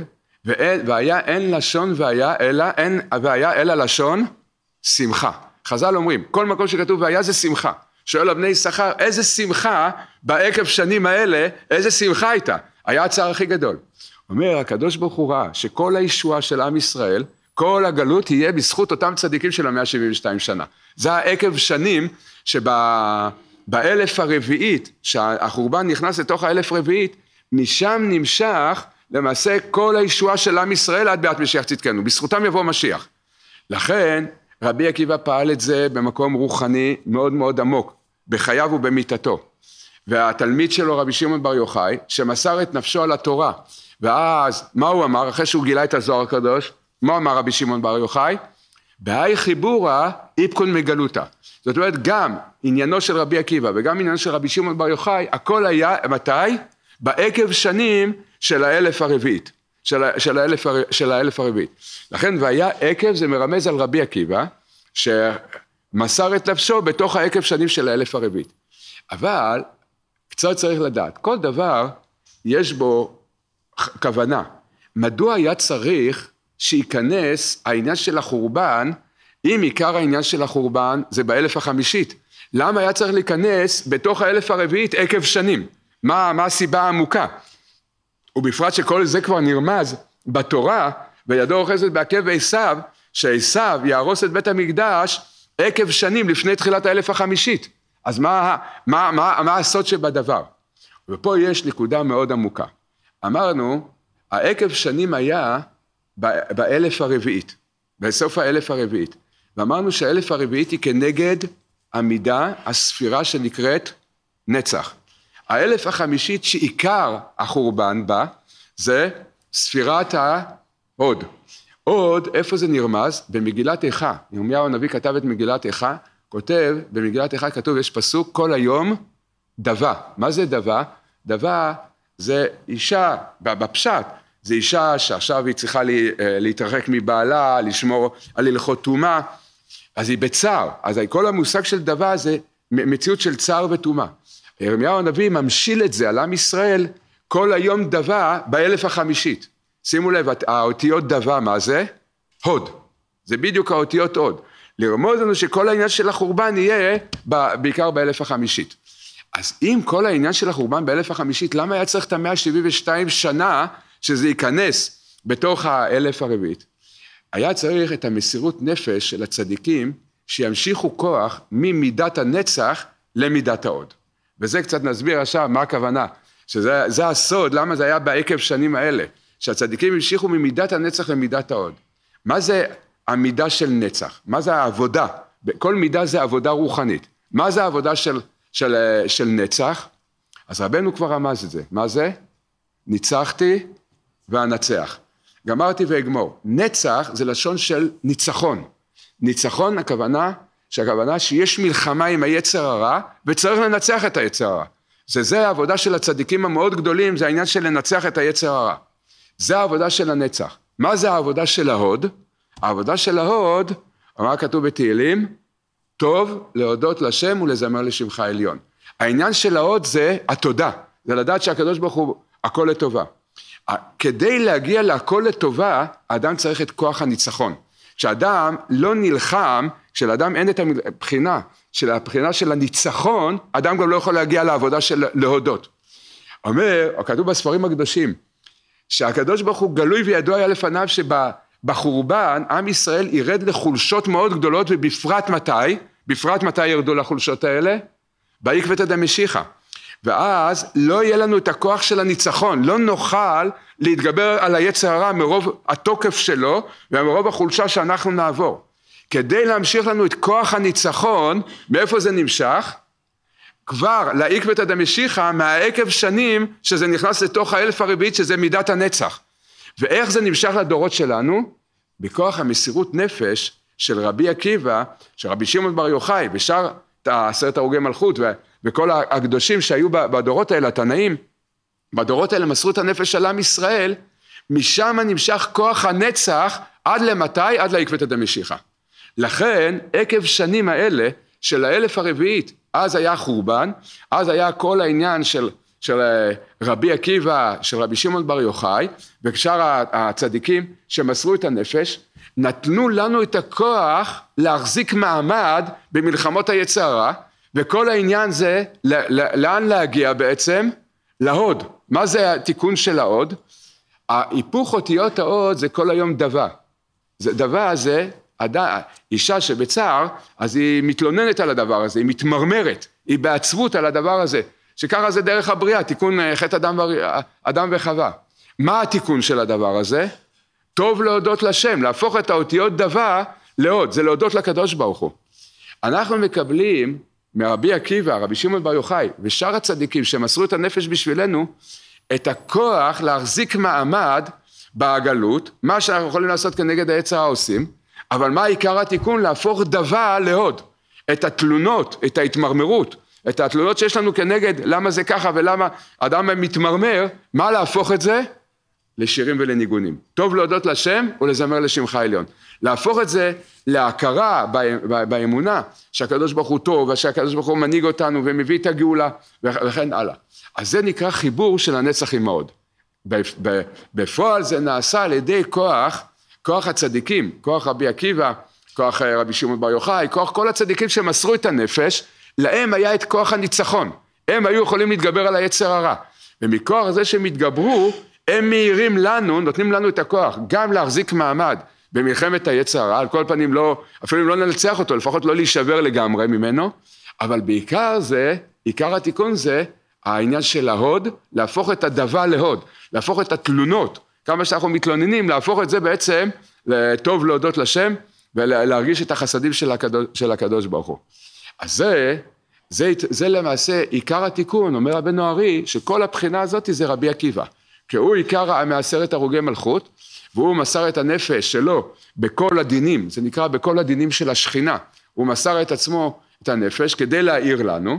ואין, והיה אין לשון והיה אלא, אין והיה אלא לשון שמחה. חז"ל אומרים, כל מקום שכתוב והיה זה שמחה. שואל הבני שכר, איזה שמחה בעקב שנים האלה, איזה שמחה הייתה? היה הצער הכי גדול. אומר הקדוש ברוך הוא ראה שכל הישועה של עם ישראל, כל הגלות יהיה בזכות אותם צדיקים של המאה שבעים ושתיים שנה. זה העקב שנים שבאלף הרביעית, שהחורבן נכנס לתוך האלף הרביעית, משם נמשך למעשה כל הישועה של עם ישראל עד ביאת משיח צדקנו, בזכותם יבוא משיח. לכן רבי עקיבא פעל את זה במקום רוחני מאוד מאוד עמוק, בחייו ובמיתתו. והתלמיד שלו רבי שמעון בר יוחאי, שמסר את נפשו על התורה, ואז מה הוא אמר אחרי שהוא גילה את הזוהר הקדוש? מה אמר רבי שמעון בר יוחאי? בהאי חיבורה איפקון מגלותה. זאת אומרת גם עניינו של רבי עקיבא וגם עניינו של רבי שמעון בר יוחאי, הכל היה, מתי? בעקב שנים של האלף הרביעית, של, של, האלף, של האלף הרביעית. לכן והיה עקב זה מרמז על רבי עקיבא, שמסר את נפשו בתוך העקב שנים של האלף הרביעית. אבל קצת צריך לדעת, כל דבר יש בו כוונה. מדוע היה צריך שייכנס העניין של החורבן, אם עיקר העניין של החורבן זה באלף החמישית? למה היה צריך להיכנס בתוך האלף הרביעית עקב שנים? מה, מה הסיבה העמוקה? ובפרט שכל זה כבר נרמז בתורה, וידו אוחזת בעקב עשיו, שעשיו יהרוס את בית המקדש עקב שנים לפני תחילת האלף החמישית. אז מה, מה, מה, מה הסוד שבדבר? ופה יש נקודה מאוד עמוקה. אמרנו, העקב שנים היה באלף הרביעית, בסוף האלף הרביעית, ואמרנו שהאלף הרביעית היא כנגד המידה, הספירה שנקראת נצח. האלף החמישית שעיקר החורבן בה זה ספירת ההוד. עוד, איפה זה נרמז? במגילת איכה. ירמיהו הנביא כתב את מגילת איכה, כותב, במגילת איכה כתוב, יש פסוק, כל היום דבה. מה זה דבה? דבה זה אישה, בפשט, זה אישה שעכשיו היא צריכה אה, להתרחק מבעלה, לשמור על הלכות טומאה, אז היא בצער. אז כל המושג של דבה זה מציאות של צער וטומאה. ירמיהו הנביא ממשיל את זה על עם ישראל, כל היום דבה באלף החמישית. שימו לב, האותיות דבה, מה זה? הוד. זה בדיוק האותיות הוד. לרמוז לנו שכל העניין של החורבן יהיה בעיקר באלף החמישית. אז אם כל העניין של החורבן באלף החמישית, למה היה צריך את המאה שבעים ושתיים שנה שזה ייכנס בתוך האלף הרביעית? היה צריך את המסירות נפש של הצדיקים שימשיכו כוח ממידת הנצח למידת ההוד. וזה קצת נסביר עכשיו מה הכוונה, שזה הסוד, למה זה היה בעקב שנים האלה, שהצדיקים המשיכו ממידת הנצח למידת ההוד. מה זה המידה של נצח? מה זה העבודה? כל מידה זה עבודה רוחנית. מה זה העבודה של, של, של נצח? אז רבנו כבר רמז את זה. מה זה? ניצחתי ואנצח. גמרתי ואגמור. נצח זה לשון של ניצחון. ניצחון הכוונה שהכוונה שיש מלחמה עם היצר הרע וצריך לנצח את היצר הרע. זה זה העבודה של הצדיקים המאוד גדולים, זה העניין של לנצח את היצר הרע. זה העבודה של הנצח. מה זה העבודה של ההוד? העבודה של ההוד, מה כתוב בתהילים? טוב להודות לשם ולזמר לשמך עליון. העניין של ההוד זה התודה, זה לדעת שהקדוש ברוך הוא הכל לטובה. כדי להגיע להכל לטובה, האדם צריך את כוח הניצחון. כשאדם לא נלחם כשלאדם אין את הבחינה, של הבחינה של הניצחון, אדם גם לא יכול להגיע לעבודה של להודות. אומר, כתוב בספרים הקדושים, שהקדוש ברוך הוא גלוי וידוע היה לפניו שבחורבן עם ישראל ירד לחולשות מאוד גדולות ובפרט מתי, בפרט מתי ירדו לחולשות האלה? בעקבת עד המשיחא. ואז לא יהיה לנו את הכוח של הניצחון, לא נוכל להתגבר על היצר הרע מרוב התוקף שלו ומרוב החולשה שאנחנו נעבור. כדי להמשיך לנו את כוח הניצחון, מאיפה זה נמשך? כבר לעקבתא דמשיחא מהעקב שנים שזה נכנס לתוך האלף הרביעית שזה מידת הנצח. ואיך זה נמשך לדורות שלנו? בכוח המסירות נפש של רבי עקיבא, של רבי שמעון בר יוחאי ושאר עשרת הרוגי מלכות וכל הקדושים שהיו בדורות האלה, התנאים, בדורות האלה מסרו את הנפש של עם ישראל, משם נמשך כוח הנצח עד למתי? עד לעקבתא דמשיחא. לכן עקב שנים האלה של האלף הרביעית, אז היה חורבן, אז היה כל העניין של, של אה, רבי עקיבא, של רבי שמעון בר יוחאי, ושאר הצדיקים שמסרו את הנפש, נתנו לנו את הכוח להחזיק מעמד במלחמות היצרה, וכל העניין זה לאן להגיע בעצם? להוד. מה זה התיקון של ההוד? ההיפוך אותיות ההוד זה כל היום דבה. דבה זה אישה שבצער, אז היא מתלוננת על הדבר הזה, היא מתמרמרת, היא בעצבות על הדבר הזה, שככה זה דרך הבריאה, תיקון אה, חטא אדם, אדם וחווה. מה התיקון של הדבר הזה? טוב להודות לשם, להפוך את האותיות דבה לעוד, זה להודות לקדוש ברוך הוא. אנחנו מקבלים מרבי עקיבא, רבי שמעון בר יוחאי ושאר הצדיקים שמסרו את הנפש בשבילנו, את הכוח להחזיק מעמד בעגלות, מה שאנחנו יכולים לעשות כנגד העץ העושים, אבל מה עיקר התיקון? להפוך דבה להוד. את התלונות, את ההתמרמרות, את התלונות שיש לנו כנגד למה זה ככה ולמה אדם מתמרמר, מה להפוך את זה? לשירים ולניגונים. טוב להודות לשם ולזמר לשמך עליון. להפוך את זה להכרה באמונה שהקדוש ברוך הוא טוב ושהקדוש ברוך הוא מנהיג אותנו ומביא את הגאולה וכן הלאה. אז זה נקרא חיבור של הנצח עם ההוד. בפועל זה נעשה על ידי כוח כוח הצדיקים, כוח רבי עקיבא, כוח אה, רבי שמעון בר יוחאי, כוח כל הצדיקים שמסרו את הנפש, להם היה את כוח הניצחון. הם היו יכולים להתגבר על היצר הרע. ומכוח זה שהם התגברו, הם מאירים לנו, נותנים לנו את הכוח, גם להחזיק מעמד במלחמת היצר הרע, על כל פנים לא, אפילו אם לא ננצח אותו, לפחות לא להישבר לגמרי ממנו, אבל בעיקר זה, עיקר התיקון זה העניין של ההוד, להפוך את הדבה להוד, להפוך את התלונות, כמה שאנחנו מתלוננים, להפוך את זה בעצם לטוב להודות לשם ולהרגיש את החסדים של הקדוש, של הקדוש ברוך הוא. אז זה, זה, זה למעשה עיקר התיקון, אומר רבנו ארי, שכל הבחינה הזאת זה רבי עקיבא, כי הוא עיקר מעשרת הרוגי מלכות, והוא מסר את הנפש שלו בכל הדינים, זה נקרא בכל הדינים של השכינה, הוא מסר את עצמו, את הנפש, כדי להעיר לנו,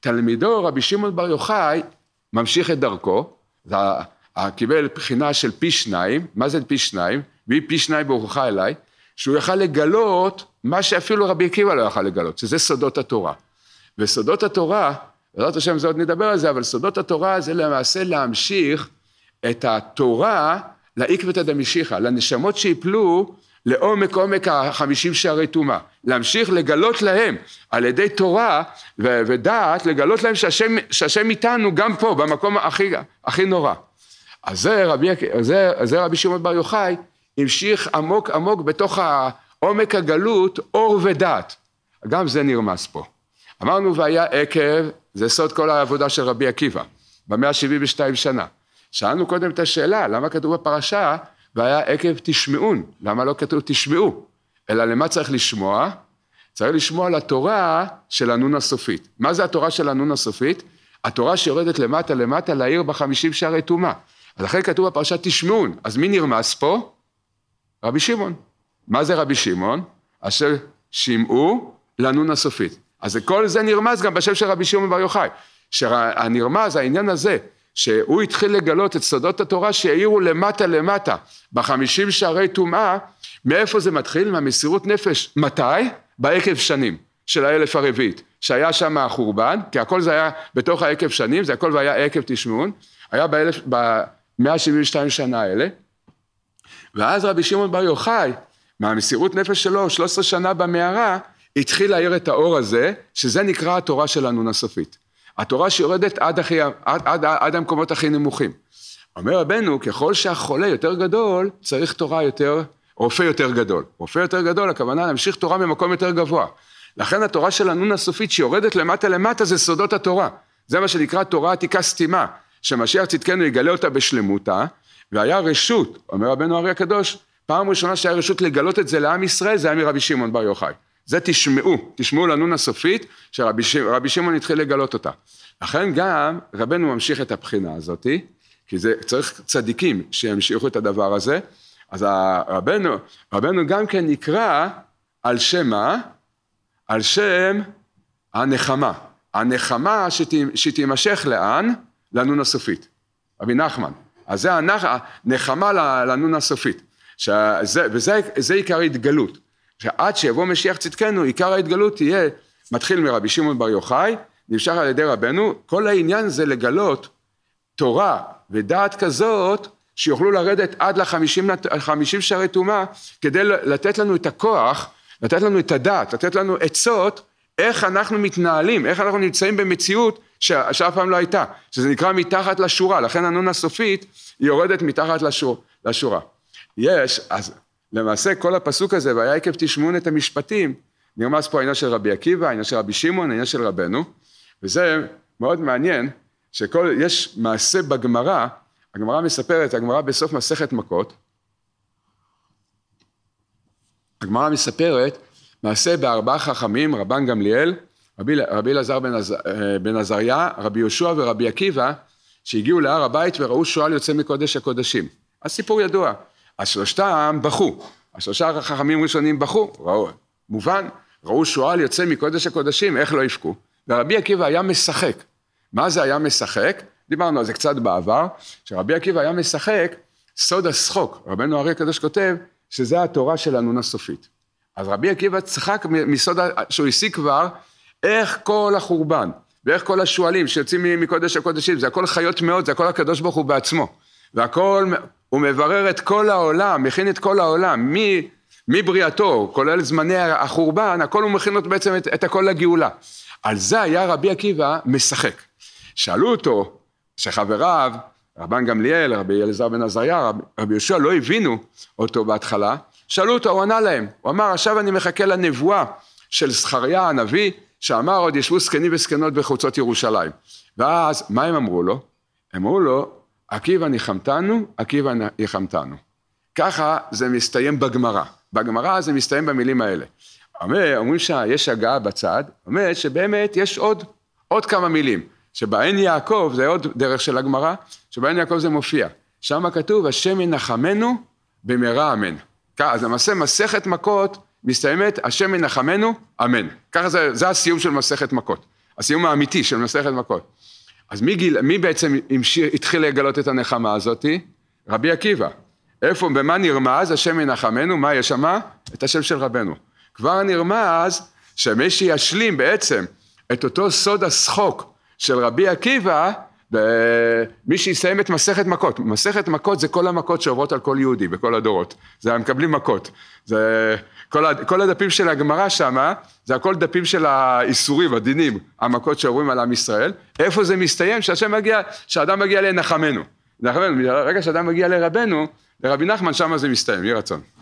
תלמידו רבי שמעון בר יוחאי ממשיך את דרכו, אה, קיבל בחינה של פי שניים, מה זה פי שניים? והיא פי שניים ברוכך אליי, שהוא יכל לגלות מה שאפילו רבי עקיבא לא יכל לגלות, שזה סודות התורה. וסודות התורה, בעזרת השם זה עוד נדבר על זה, אבל סודות התורה זה למעשה להמשיך את התורה לעקבתא דמשיחא, לנשמות שיפלו לעומק עומק החמישים שערי טומאה. להמשיך לגלות להם על ידי תורה ודעת, לגלות להם שהשם, שהשם איתנו גם פה, במקום הכי, הכי נורא. אז זה רבי, זה, זה רבי שמעון בר יוחאי המשיך עמוק עמוק בתוך עומק הגלות אור ודת. גם זה נרמס פה. אמרנו והיה עקב, זה סוד כל העבודה של רבי עקיבא, במאה שבעים ושתיים שנה. שאלנו קודם את השאלה, למה כתוב בפרשה והיה עקב תשמעון? למה לא כתוב תשמעו? אלא למה צריך לשמוע? צריך לשמוע לתורה של הנון הסופית. מה זה התורה של הנון הסופית? התורה שיורדת למטה למטה לעיר בחמישים שערי טומאה. אז כתוב בפרשה תשמעון, אז מי נרמס פה? רבי שמעון. מה זה רבי שמעון? אשר שמעו לנון הסופית. אז כל זה נרמז גם בשם של רבי שמעון בר יוחאי. שהנרמז, העניין הזה, שהוא התחיל לגלות את סודות התורה שהאירו למטה למטה, בחמישים שערי טומאה, מאיפה זה מתחיל? מהמסירות נפש. מתי? בעקב שנים של האלף הרביעית, שהיה שם החורבן, כי הכל זה היה בתוך העקב שנים, זה הכל והיה עקב תשמעון, היה באלף, 172 שנה האלה. ואז רבי שמעון בר יוחאי, מהמסירות נפש שלו, 13 שנה במערה, התחיל להאיר את האור הזה, שזה נקרא התורה שלנו נסופית. התורה שיורדת עד, הכי, עד, עד, עד, עד המקומות הכי נמוכים. אומר רבנו, ככל שהחולה יותר גדול, צריך תורה יותר, רופא יותר גדול. רופא יותר גדול, הכוונה להמשיך תורה ממקום יותר גבוה. לכן התורה של הנון הסופית שיורדת למטה למטה זה סודות התורה. זה מה שנקרא תורה עתיקה סתימה. שמשיח צדקנו יגלה אותה בשלמותה, והיה רשות, אומר רבנו הארי הקדוש, פעם ראשונה שהיה רשות לגלות את זה לעם ישראל, זה היה מרבי שמעון בר יוחאי. זה תשמעו, תשמעו לנון הסופית שרבי שמעון התחיל לגלות אותה. לכן גם רבנו ממשיך את הבחינה הזאתי, כי זה צריך צדיקים שימשיכו את הדבר הזה, אז רבנו, רבנו גם כן נקרא על שם מה? על שם הנחמה. הנחמה שתימשך לאן? לנון הסופית, רבי נחמן. אז זה הנח, הנחמה לנון הסופית. שזה, וזה עיקר ההתגלות. שעד שיבוא משיח צדקנו, עיקר ההתגלות תהיה, מתחיל מרבי שמעון בר יוחאי, נמשך על ידי רבנו, כל העניין זה לגלות תורה ודעת כזאת, שיוכלו לרדת עד לחמישים שערי טומאה, כדי לתת לנו את הכוח, לתת לנו את הדעת, לתת לנו עצות, איך אנחנו מתנהלים, איך אנחנו נמצאים במציאות שאף פעם לא הייתה, שזה נקרא מתחת לשורה, לכן הנון הסופית היא יורדת מתחת לשור... לשורה. יש, אז למעשה כל הפסוק הזה, והיה עקב תשמעון את המשפטים, נרמז פה העניין של רבי עקיבא, העניין של רבי שמעון, העניין של רבנו, וזה מאוד מעניין, שכל, יש מעשה בגמרא, הגמרא מספרת, הגמרא בסוף מסכת מכות, הגמרא מספרת מעשה בארבעה חכמים, רבן גמליאל, רבי רבי אלעזר בן אה, בן עזריה, רבי יהושע ורבי עקיבא, שהגיעו להר הבית וראו שועל יוצא מקודש הקודשים. הסיפור ידוע. השלושתם בכו, השלושה החכמים הראשונים בכו, ראו, מובן, ראו שועל יוצא מקודש הקודשים, איך לא יבכו? ורבי עקיבא היה משחק. מה זה היה משחק? דיברנו על זה קצת בעבר, שרבי עקיבא היה משחק סוד השחוק, רבנו אריה הקדוש כותב, שזה התורה של הנון הסופית. אז רבי עקיבא צחק מסוד שהוא השיג כבר איך כל החורבן, ואיך כל השועלים שיוצאים מקודש הקודשים, זה הכל חיות מאוד, זה הכל הקדוש ברוך הוא בעצמו. והכל, הוא מברר את כל העולם, מכין את כל העולם, מי... מבריאתו, כולל זמני החורבן, הכל הוא מכין אותו בעצם את, את הכל לגאולה. על זה היה רבי עקיבא משחק. שאלו אותו, שחבריו, רבן גמליאל, רבי אלעזר בן עזריה, רב, רבי יהושע, לא הבינו אותו בהתחלה, שאלו אותו, הוא ענה להם, הוא אמר, עכשיו אני מחכה לנבואה של זכריה הנביא, שאמר עוד ישבו זקנים וזקנות בחוצות ירושלים. ואז מה הם אמרו לו? אמרו לו, עקיבא ניחמתנו, עקיבא ניחמתנו. ככה זה מסתיים בגמרא. בגמרא זה מסתיים במילים האלה. אומר, אומרים שיש הגעה בצד, אומרת שבאמת יש עוד, עוד כמה מילים, שבעין יעקב, זה עוד דרך של הגמרא, שבעין יעקב זה מופיע. שם כתוב, השם ינחמנו במהרה אמן. אז למעשה מסכת מכות מסתיימת, השם ינחמנו, אמן. ככה זה, זה הסיום של מסכת מכות, הסיום האמיתי של מסכת מכות. אז מי, גיל, מי בעצם המשיר, התחיל לגלות את הנחמה הזאתי? רבי עקיבא. איפה, במה נרמז השם ינחמנו, מה יש שמה? את השם של רבנו. כבר נרמז שמי שישלים בעצם את אותו סוד השחוק של רבי עקיבא, ומי שיסיים את מסכת מכות, מסכת מכות זה כל המכות שעוברות על כל יהודי בכל הדורות, זה מקבלים מכות, זה כל, הד... כל הדפים של הגמרא שם, זה הכל דפים של האיסורים, הדינים, המכות שעוברים על עם ישראל, איפה זה מסתיים? שהשם מגיע, שהאדם מגיע לנחמנו, נחמנו, ברגע שאדם מגיע לרבנו, לרבי נחמן, שם זה מסתיים, יהי רצון.